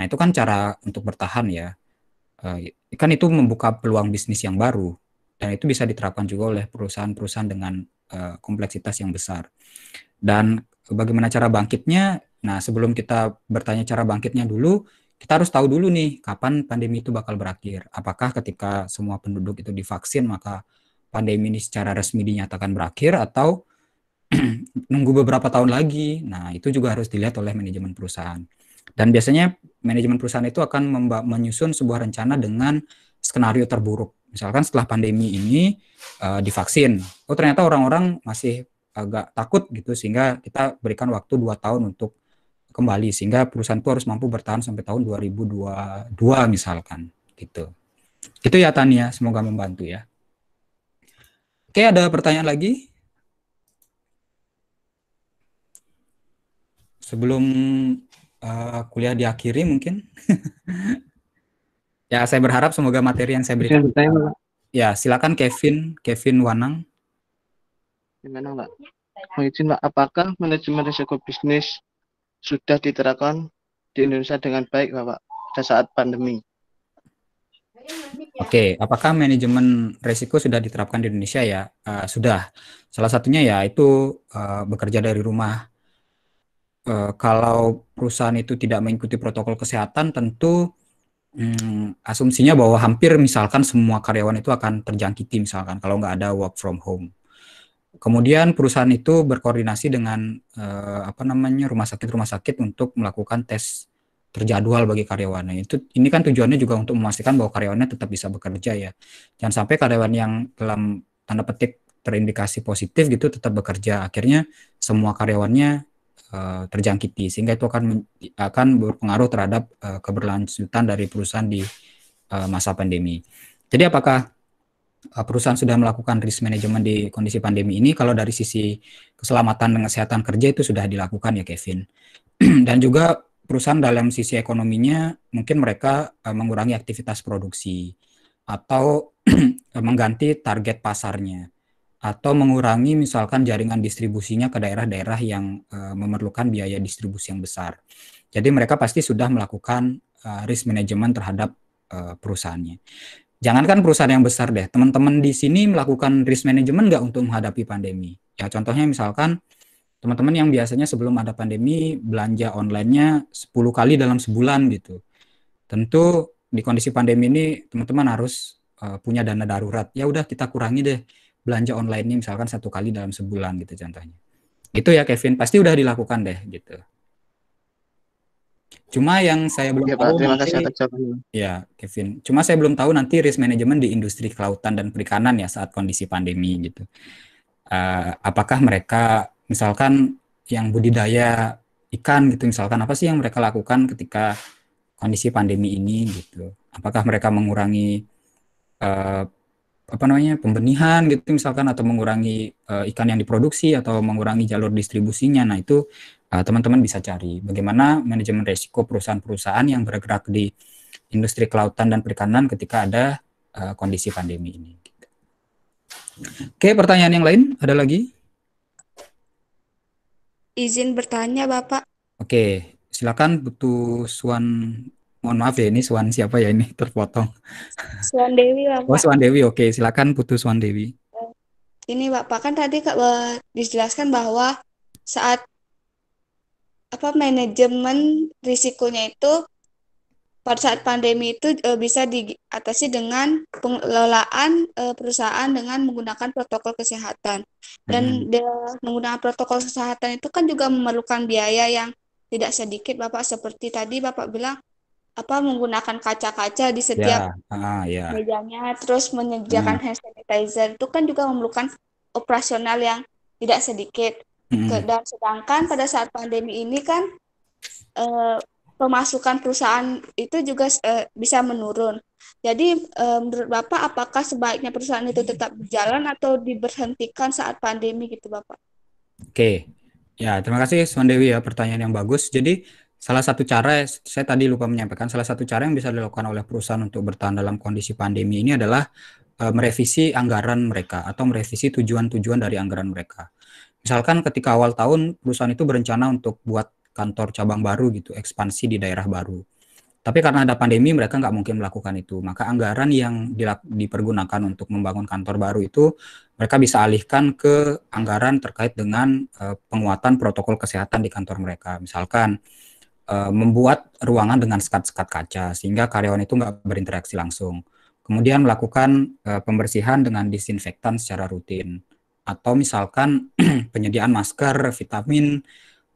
Nah itu kan cara untuk bertahan ya. Uh, kan itu membuka peluang bisnis yang baru dan itu bisa diterapkan juga oleh perusahaan-perusahaan dengan uh, kompleksitas yang besar. Dan bagaimana cara bangkitnya? Nah sebelum kita bertanya cara bangkitnya dulu, kita harus tahu dulu nih kapan pandemi itu bakal berakhir. Apakah ketika semua penduduk itu divaksin maka pandemi ini secara resmi dinyatakan berakhir atau nunggu beberapa tahun lagi. Nah, itu juga harus dilihat oleh manajemen perusahaan. Dan biasanya manajemen perusahaan itu akan menyusun sebuah rencana dengan skenario terburuk. Misalkan setelah pandemi ini uh, divaksin, oh ternyata orang-orang masih agak takut gitu sehingga kita berikan waktu 2 tahun untuk kembali sehingga perusahaan itu harus mampu bertahan sampai tahun 2022 misalkan gitu. Itu ya Tania, semoga membantu ya. Oke, ada pertanyaan lagi? Sebelum uh, kuliah diakhiri mungkin. ya, saya berharap semoga materi yang saya berikan. Ya, silakan Kevin, Kevin Wanang. Gimana, Mbak? Mbak, apakah manajemen risiko bisnis sudah diterapkan di Indonesia dengan baik Bapak pada saat pandemi. Oke, apakah manajemen risiko sudah diterapkan di Indonesia ya? Uh, sudah. Salah satunya ya itu uh, eh, bekerja dari rumah. Uh, kalau perusahaan itu tidak mengikuti protokol kesehatan, tentu um, asumsinya bahwa hampir misalkan semua karyawan itu akan terjangkiti misalkan kalau nggak ada work from home. Kemudian perusahaan itu berkoordinasi dengan uh, apa namanya rumah sakit rumah sakit untuk melakukan tes terjadwal bagi karyawannya. Itu ini kan tujuannya juga untuk memastikan bahwa karyawannya tetap bisa bekerja ya. Jangan sampai karyawan yang dalam tanda petik terindikasi positif gitu tetap bekerja. Akhirnya semua karyawannya uh, terjangkiti sehingga itu akan akan berpengaruh terhadap uh, keberlanjutan dari perusahaan di uh, masa pandemi. Jadi apakah Eh, perusahaan sudah melakukan risk management di kondisi pandemi ini kalau dari sisi keselamatan dan kesehatan kerja itu sudah dilakukan ya Kevin dan juga perusahaan dalam sisi ekonominya mungkin mereka eh, mengurangi aktivitas produksi atau mengganti target pasarnya atau mengurangi misalkan jaringan distribusinya ke daerah-daerah yang eh, memerlukan biaya distribusi yang besar. Jadi mereka pasti sudah melakukan risk management terhadap perusahaannya jangankan perusahaan yang besar deh, teman-teman di sini melakukan risk management nggak untuk menghadapi pandemi? Ya contohnya misalkan teman-teman yang biasanya sebelum ada pandemi belanja online-nya 10 kali dalam sebulan gitu. Tentu di kondisi pandemi ini teman-teman harus uh, punya dana darurat. Ya udah kita kurangi deh belanja online-nya misalkan satu kali dalam sebulan gitu contohnya. Itu ya Kevin, pasti udah dilakukan deh gitu. Cuma yang saya belum ya, tahu Pak, terima nanti, kasih ya Kevin. Cuma saya belum tahu nanti risk management di industri kelautan dan perikanan ya saat kondisi pandemi gitu. Uh, apakah mereka misalkan yang budidaya ikan gitu misalkan apa sih yang mereka lakukan ketika kondisi pandemi ini gitu? Apakah mereka mengurangi uh, apa namanya pembenihan gitu misalkan atau mengurangi uh, ikan yang diproduksi atau mengurangi jalur distribusinya? Nah itu Eh, teman-teman bisa cari bagaimana manajemen risiko perusahaan-perusahaan yang bergerak di industri kelautan dan perikanan ketika ada uh, kondisi pandemi ini. Oke, pertanyaan yang lain ada lagi? Izin bertanya, Bapak. Oke, silakan butuh Suan. Mohon maaf ya, ini Suan siapa ya ini terpotong. Suan Dewi, Bapak. Oh, Suan Dewi. Oke, silakan butuh Suan Dewi. Ini Bapak kan tadi Kak, eh, dijelaskan bahwa saat apa manajemen risikonya itu pada saat pandemi itu e, bisa diatasi dengan pengelolaan e, perusahaan dengan menggunakan protokol kesehatan. Dan hmm. de, menggunakan protokol kesehatan itu kan juga memerlukan biaya yang tidak sedikit, Bapak. Seperti tadi Bapak bilang apa menggunakan kaca-kaca di ya, setiap yeah. ah, yeah. mejanya, terus menyediakan hmm. hand sanitizer itu kan juga memerlukan operasional yang tidak sedikit hmm Dan sedangkan pada saat pandemi ini kan eh, pemasukan perusahaan itu juga eh, bisa menurun. Jadi eh, menurut Bapak apakah sebaiknya perusahaan itu tetap berjalan atau diberhentikan saat pandemi gitu Bapak? Oke. Ya, terima kasih Suan Dewi ya pertanyaan yang bagus. Jadi salah satu cara saya tadi lupa menyampaikan salah satu cara yang bisa dilakukan oleh perusahaan untuk bertahan dalam kondisi pandemi ini adalah eh, merevisi anggaran mereka atau merevisi tujuan-tujuan dari anggaran mereka. Misalkan ketika awal tahun perusahaan itu berencana untuk buat kantor cabang baru gitu, ekspansi di daerah baru. Tapi karena ada pandemi mereka nggak mungkin melakukan itu. Maka anggaran yang dipergunakan untuk membangun kantor baru itu mereka bisa alihkan ke anggaran terkait dengan uh, penguatan protokol kesehatan di kantor mereka. Misalkan uh, membuat ruangan dengan sekat-sekat kaca sehingga karyawan itu nggak berinteraksi langsung. Kemudian melakukan uh, pembersihan dengan disinfektan secara rutin atau misalkan penyediaan masker, vitamin,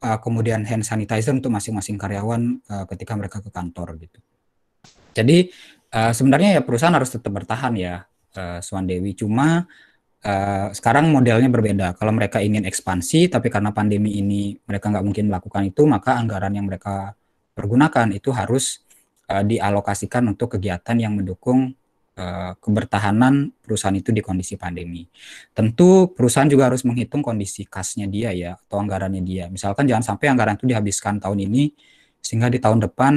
uh, kemudian hand sanitizer untuk masing-masing karyawan uh, ketika mereka ke kantor gitu. Jadi uh, sebenarnya ya perusahaan harus tetap bertahan ya, uh, Swan Dewi. Cuma uh, sekarang modelnya berbeda. Kalau mereka ingin ekspansi, tapi karena pandemi ini mereka nggak mungkin melakukan itu, maka anggaran yang mereka pergunakan itu harus uh, dialokasikan untuk kegiatan yang mendukung Eh, kebertahanan perusahaan itu di kondisi pandemi. Tentu perusahaan juga harus menghitung kondisi kasnya dia ya atau anggarannya dia. Misalkan jangan sampai anggaran itu dihabiskan tahun ini sehingga di tahun depan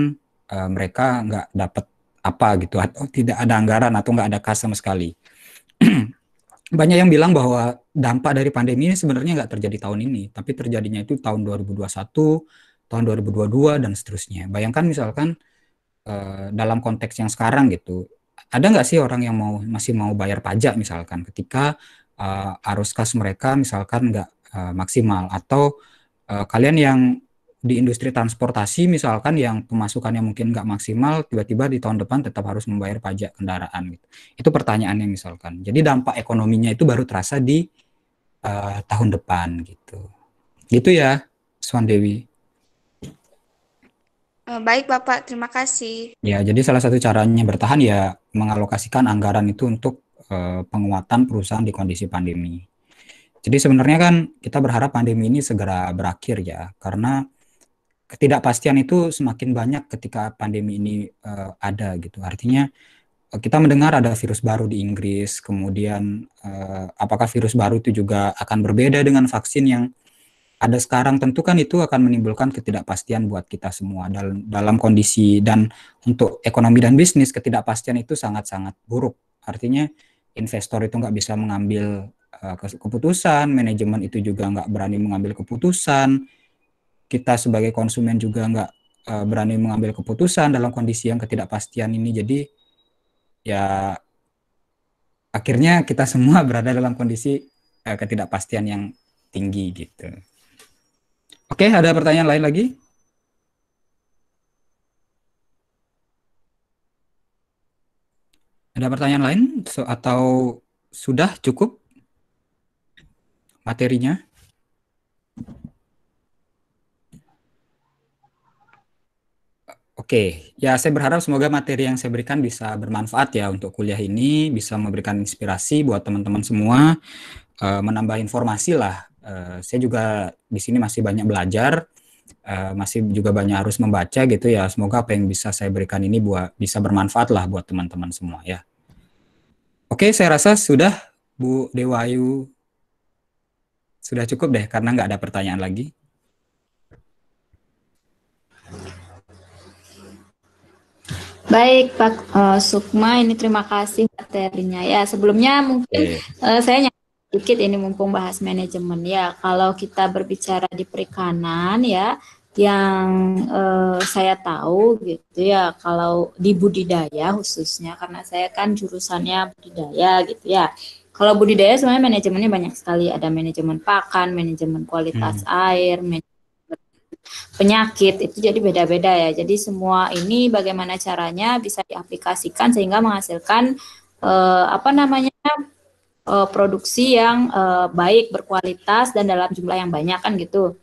uh, mereka nggak dapat apa gitu atau tidak ada anggaran atau nggak ada kas sama sekali. Banyak yang bilang bahwa dampak dari pandemi ini sebenarnya nggak terjadi tahun ini, tapi terjadinya itu tahun 2021, tahun 2022 dan seterusnya. Bayangkan misalkan eh, dalam konteks yang sekarang gitu, ada nggak sih orang yang mau masih mau bayar pajak misalkan ketika uh, arus kas mereka misalkan nggak uh, maksimal atau uh, kalian yang di industri transportasi misalkan yang pemasukannya mungkin nggak maksimal tiba-tiba di tahun depan tetap harus membayar pajak kendaraan gitu. Itu yang misalkan. Jadi dampak ekonominya itu baru terasa di uh, tahun depan gitu. Gitu ya, Swan Dewi. Eh, baik Bapak, terima kasih. Ya, jadi salah satu caranya bertahan ya mengalokasikan anggaran itu untuk eh, penguatan perusahaan di kondisi pandemi. Jadi sebenarnya kan kita berharap pandemi ini segera berakhir ya, karena ketidakpastian itu semakin banyak ketika pandemi ini eh, ada gitu. Artinya eh, kita mendengar ada virus baru di Inggris, kemudian eh, apakah virus baru itu juga akan berbeda dengan vaksin yang ada sekarang tentu kan itu akan menimbulkan ketidakpastian buat kita semua dalam dalam kondisi dan untuk ekonomi dan bisnis ketidakpastian itu sangat-sangat buruk artinya investor itu nggak bisa mengambil uh, keputusan manajemen itu juga nggak berani mengambil keputusan kita sebagai konsumen juga nggak uh, berani mengambil keputusan dalam kondisi yang ketidakpastian ini jadi ya akhirnya kita semua berada dalam kondisi uh, ketidakpastian yang tinggi gitu Oke, ada pertanyaan lain lagi? Ada pertanyaan lain so, atau sudah cukup materinya? Oke, ya saya berharap semoga materi yang saya berikan bisa bermanfaat ya untuk kuliah ini, bisa memberikan inspirasi buat teman-teman semua, eh, menambah informasi lah Eh, saya juga di sini masih banyak belajar, uh, masih juga banyak harus membaca gitu ya. Semoga apa yang bisa saya berikan ini buat bisa bermanfaat lah buat teman-teman semua ya. Oke, saya rasa sudah Bu Dewayu sudah cukup deh karena nggak ada pertanyaan lagi. Baik Pak uh, Sukma, ini terima kasih materinya ya. Sebelumnya mungkin okay. uh, saya sedikit ini mumpung bahas manajemen ya. Kalau kita berbicara di perikanan ya, yang eh, saya tahu gitu ya kalau di budidaya khususnya karena saya kan jurusannya budidaya gitu ya kalau budidaya sebenarnya manajemennya banyak sekali ada manajemen pakan manajemen kualitas hmm. air manajemen penyakit itu jadi beda-beda ya jadi semua ini bagaimana caranya bisa diaplikasikan sehingga menghasilkan eh, apa namanya uh, produksi yang uh, baik berkualitas dan dalam jumlah yang banyak kan gitu.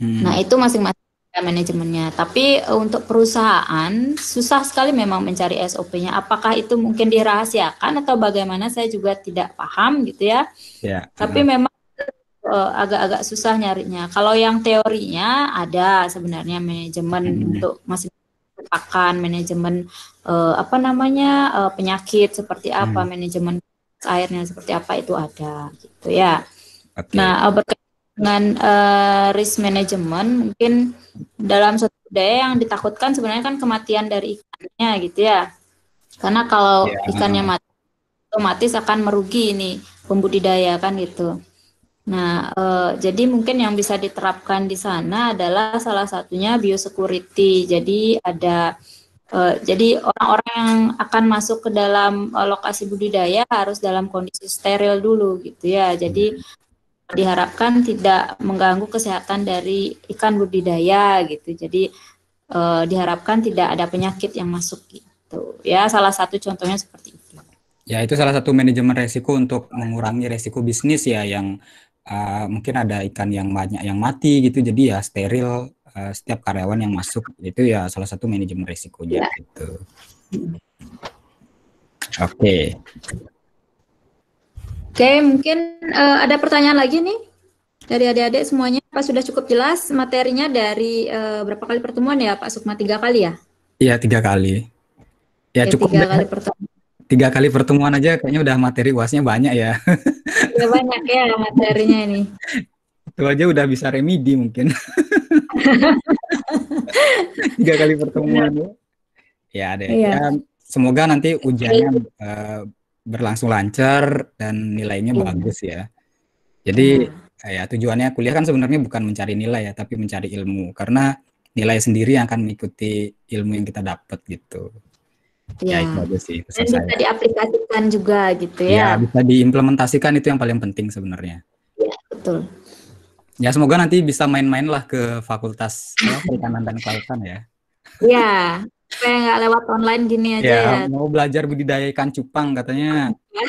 Hmm. Nah itu masing-masing manajemennya. Tapi uh, untuk perusahaan susah sekali memang mencari SOP-nya. Apakah itu mungkin dirahasiakan atau bagaimana? Saya juga tidak paham gitu ya. Yeah. Tapi memang agak agak-agak susah nyarinya. Kalau yang teorinya ada sebenarnya manajemen hmm. untuk masing pakan manajemen uh, apa namanya uh, penyakit seperti apa hmm. manajemen airnya seperti apa itu ada gitu ya. Okay. Nah berkaitan dengan uh, risk management mungkin dalam suatu budaya yang ditakutkan sebenarnya kan kematian dari ikannya gitu ya. Karena kalau yeah. Ya, ikannya mati otomatis akan merugi ini pembudidaya kan gitu. Nah, e, jadi mungkin yang bisa diterapkan di sana adalah salah satunya biosecurity. Jadi ada Uh, jadi orang-orang yang akan masuk ke dalam uh, lokasi budidaya harus dalam kondisi steril dulu gitu ya. Jadi hmm. diharapkan tidak mengganggu kesehatan dari ikan budidaya gitu. Jadi uh, diharapkan tidak ada penyakit yang masuk gitu. Ya salah satu contohnya seperti itu. Ya itu salah satu manajemen resiko untuk mengurangi resiko bisnis ya yang uh, mungkin ada ikan yang banyak yang mati gitu. Jadi ya steril Eh, setiap karyawan yang masuk itu ya salah satu manajemen risikonya ya. gitu. Oke. Okay. Oke, okay, mungkin uh, ada pertanyaan lagi nih dari adik-adik semuanya. pak sudah cukup jelas materinya dari uh, berapa kali pertemuan ya Pak Sukma? Tiga kali ya? Iya, tiga kali. Ya, okay, cukup. Tiga kali pertemuan tiga kali pertemuan aja kayaknya udah materi uasnya banyak ya. banyak ya materinya ini. Itu aja udah bisa remedi mungkin. tiga kali pertemuan ya, ya ada ya, ya, semoga nanti ujiannya uh, berlangsung lancar dan nilainya ya. bagus ya jadi ya. ya tujuannya kuliah kan sebenarnya bukan mencari nilai ya tapi mencari ilmu karena nilai sendiri yang akan mengikuti ilmu yang kita dapat gitu ya, ya itu aja sih dan bisa saya. diaplikasikan juga gitu ya ya bisa diimplementasikan itu yang paling penting sebenarnya ya betul Ya semoga nanti bisa main-main lah ke fakultas ya, perikanan dan kelautan ya. Iya, supaya nggak lewat online gini aja ya, ya. Mau belajar budidaya ikan cupang katanya.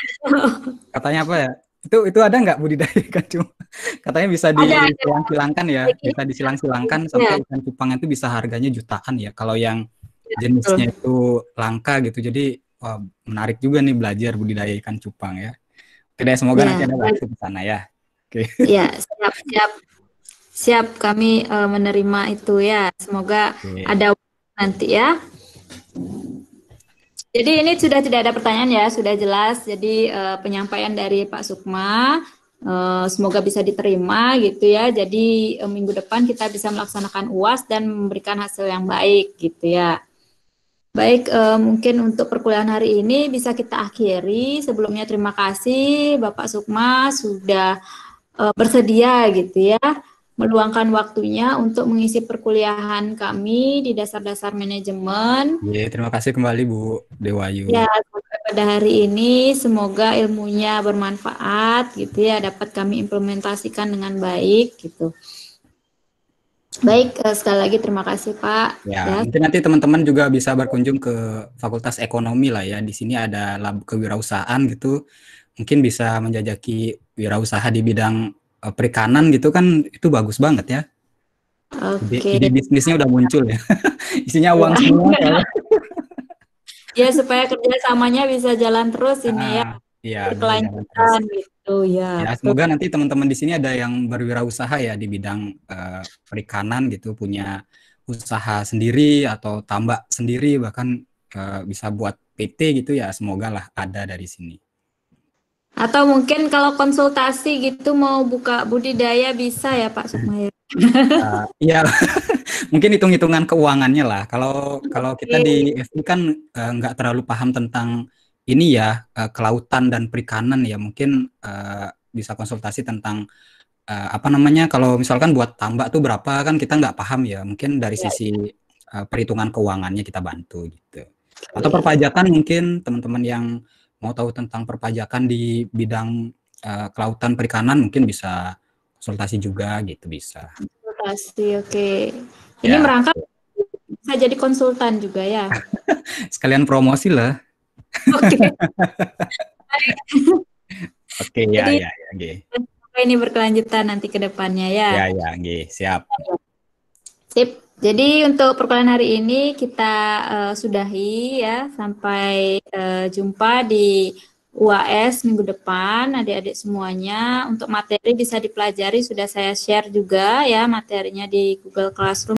katanya apa ya? Itu itu ada nggak budidaya ikan cupang? Katanya bisa disilang-silangkan ya, bisa disilang-silangkan sampai ya. ikan cupang itu bisa harganya jutaan ya. Kalau yang iya, jenisnya itu langka gitu, jadi wah, menarik juga nih belajar budidaya ikan cupang ya. Oke deh, semoga ya. nanti ada waktu ke sana ya. Oke. Okay. Ya, siap siap siap kami uh, menerima itu ya. Semoga okay. ada nanti ya. Jadi ini sudah tidak ada pertanyaan ya, sudah jelas. Jadi uh, penyampaian dari Pak Sukma uh, semoga bisa diterima gitu ya. Jadi uh, minggu depan kita bisa melaksanakan UAS dan memberikan hasil yang baik gitu ya. Baik, uh, mungkin untuk perkuliahan hari ini bisa kita akhiri. Sebelumnya terima kasih Bapak Sukma sudah uh, bersedia gitu ya meluangkan waktunya untuk mengisi perkuliahan kami di dasar-dasar manajemen. Yeah, terima kasih kembali Bu Dewayu. Ya, pada hari ini semoga ilmunya bermanfaat gitu ya, dapat kami implementasikan dengan baik gitu. Baik, eh, sekali lagi terima kasih Pak. Ya, ya. mungkin nanti teman-teman juga bisa berkunjung ke Fakultas Ekonomi lah ya. Di sini ada lab kewirausahaan gitu mungkin bisa menjajaki wirausaha di bidang eh, perikanan gitu kan itu bagus banget ya. Oke. Okay. Jadi bisnisnya udah muncul ya. Isinya uang iya. semua. ya. ya supaya kerjasamanya bisa jalan terus ini ya. Ah, iya. gitu ya. Ya semoga nanti teman-teman di sini ada yang berwirausaha ya di bidang uh, perikanan gitu punya usaha sendiri atau tambak sendiri bahkan uh, bisa buat PT gitu ya semoga lah ada dari sini. Atau mungkin kalau konsultasi gitu mau buka budidaya bisa ya Pak Sukmaya? uh, iya, mungkin hitung-hitungan keuangannya lah. Kalau kalau kita di FB kan uh, nggak terlalu paham tentang ini ya uh, kelautan dan perikanan ya mungkin uh, bisa konsultasi tentang uh, apa namanya kalau misalkan buat tambak tuh berapa kan kita nggak paham ya mungkin dari ya, sisi uh, perhitungan keuangannya kita bantu gitu. Atau perpajakan mungkin teman-teman yang mau tahu tentang perpajakan di bidang uh, kelautan perikanan mungkin bisa konsultasi juga gitu bisa. Konsultasi, oke. Okay. Ini ya. merangkap bisa jadi konsultan juga ya. Sekalian promosi lah. Oke. Oke, okay, ya, ya, ya, ya, okay. Ini berkelanjutan nanti ke depannya ya. Ya, ya, okay. siap. Sip. Jadi untuk perkuliahan hari ini kita uh, sudahi ya sampai uh, jumpa di UAS minggu depan adik-adik semuanya untuk materi bisa dipelajari sudah saya share juga ya materinya di Google Classroom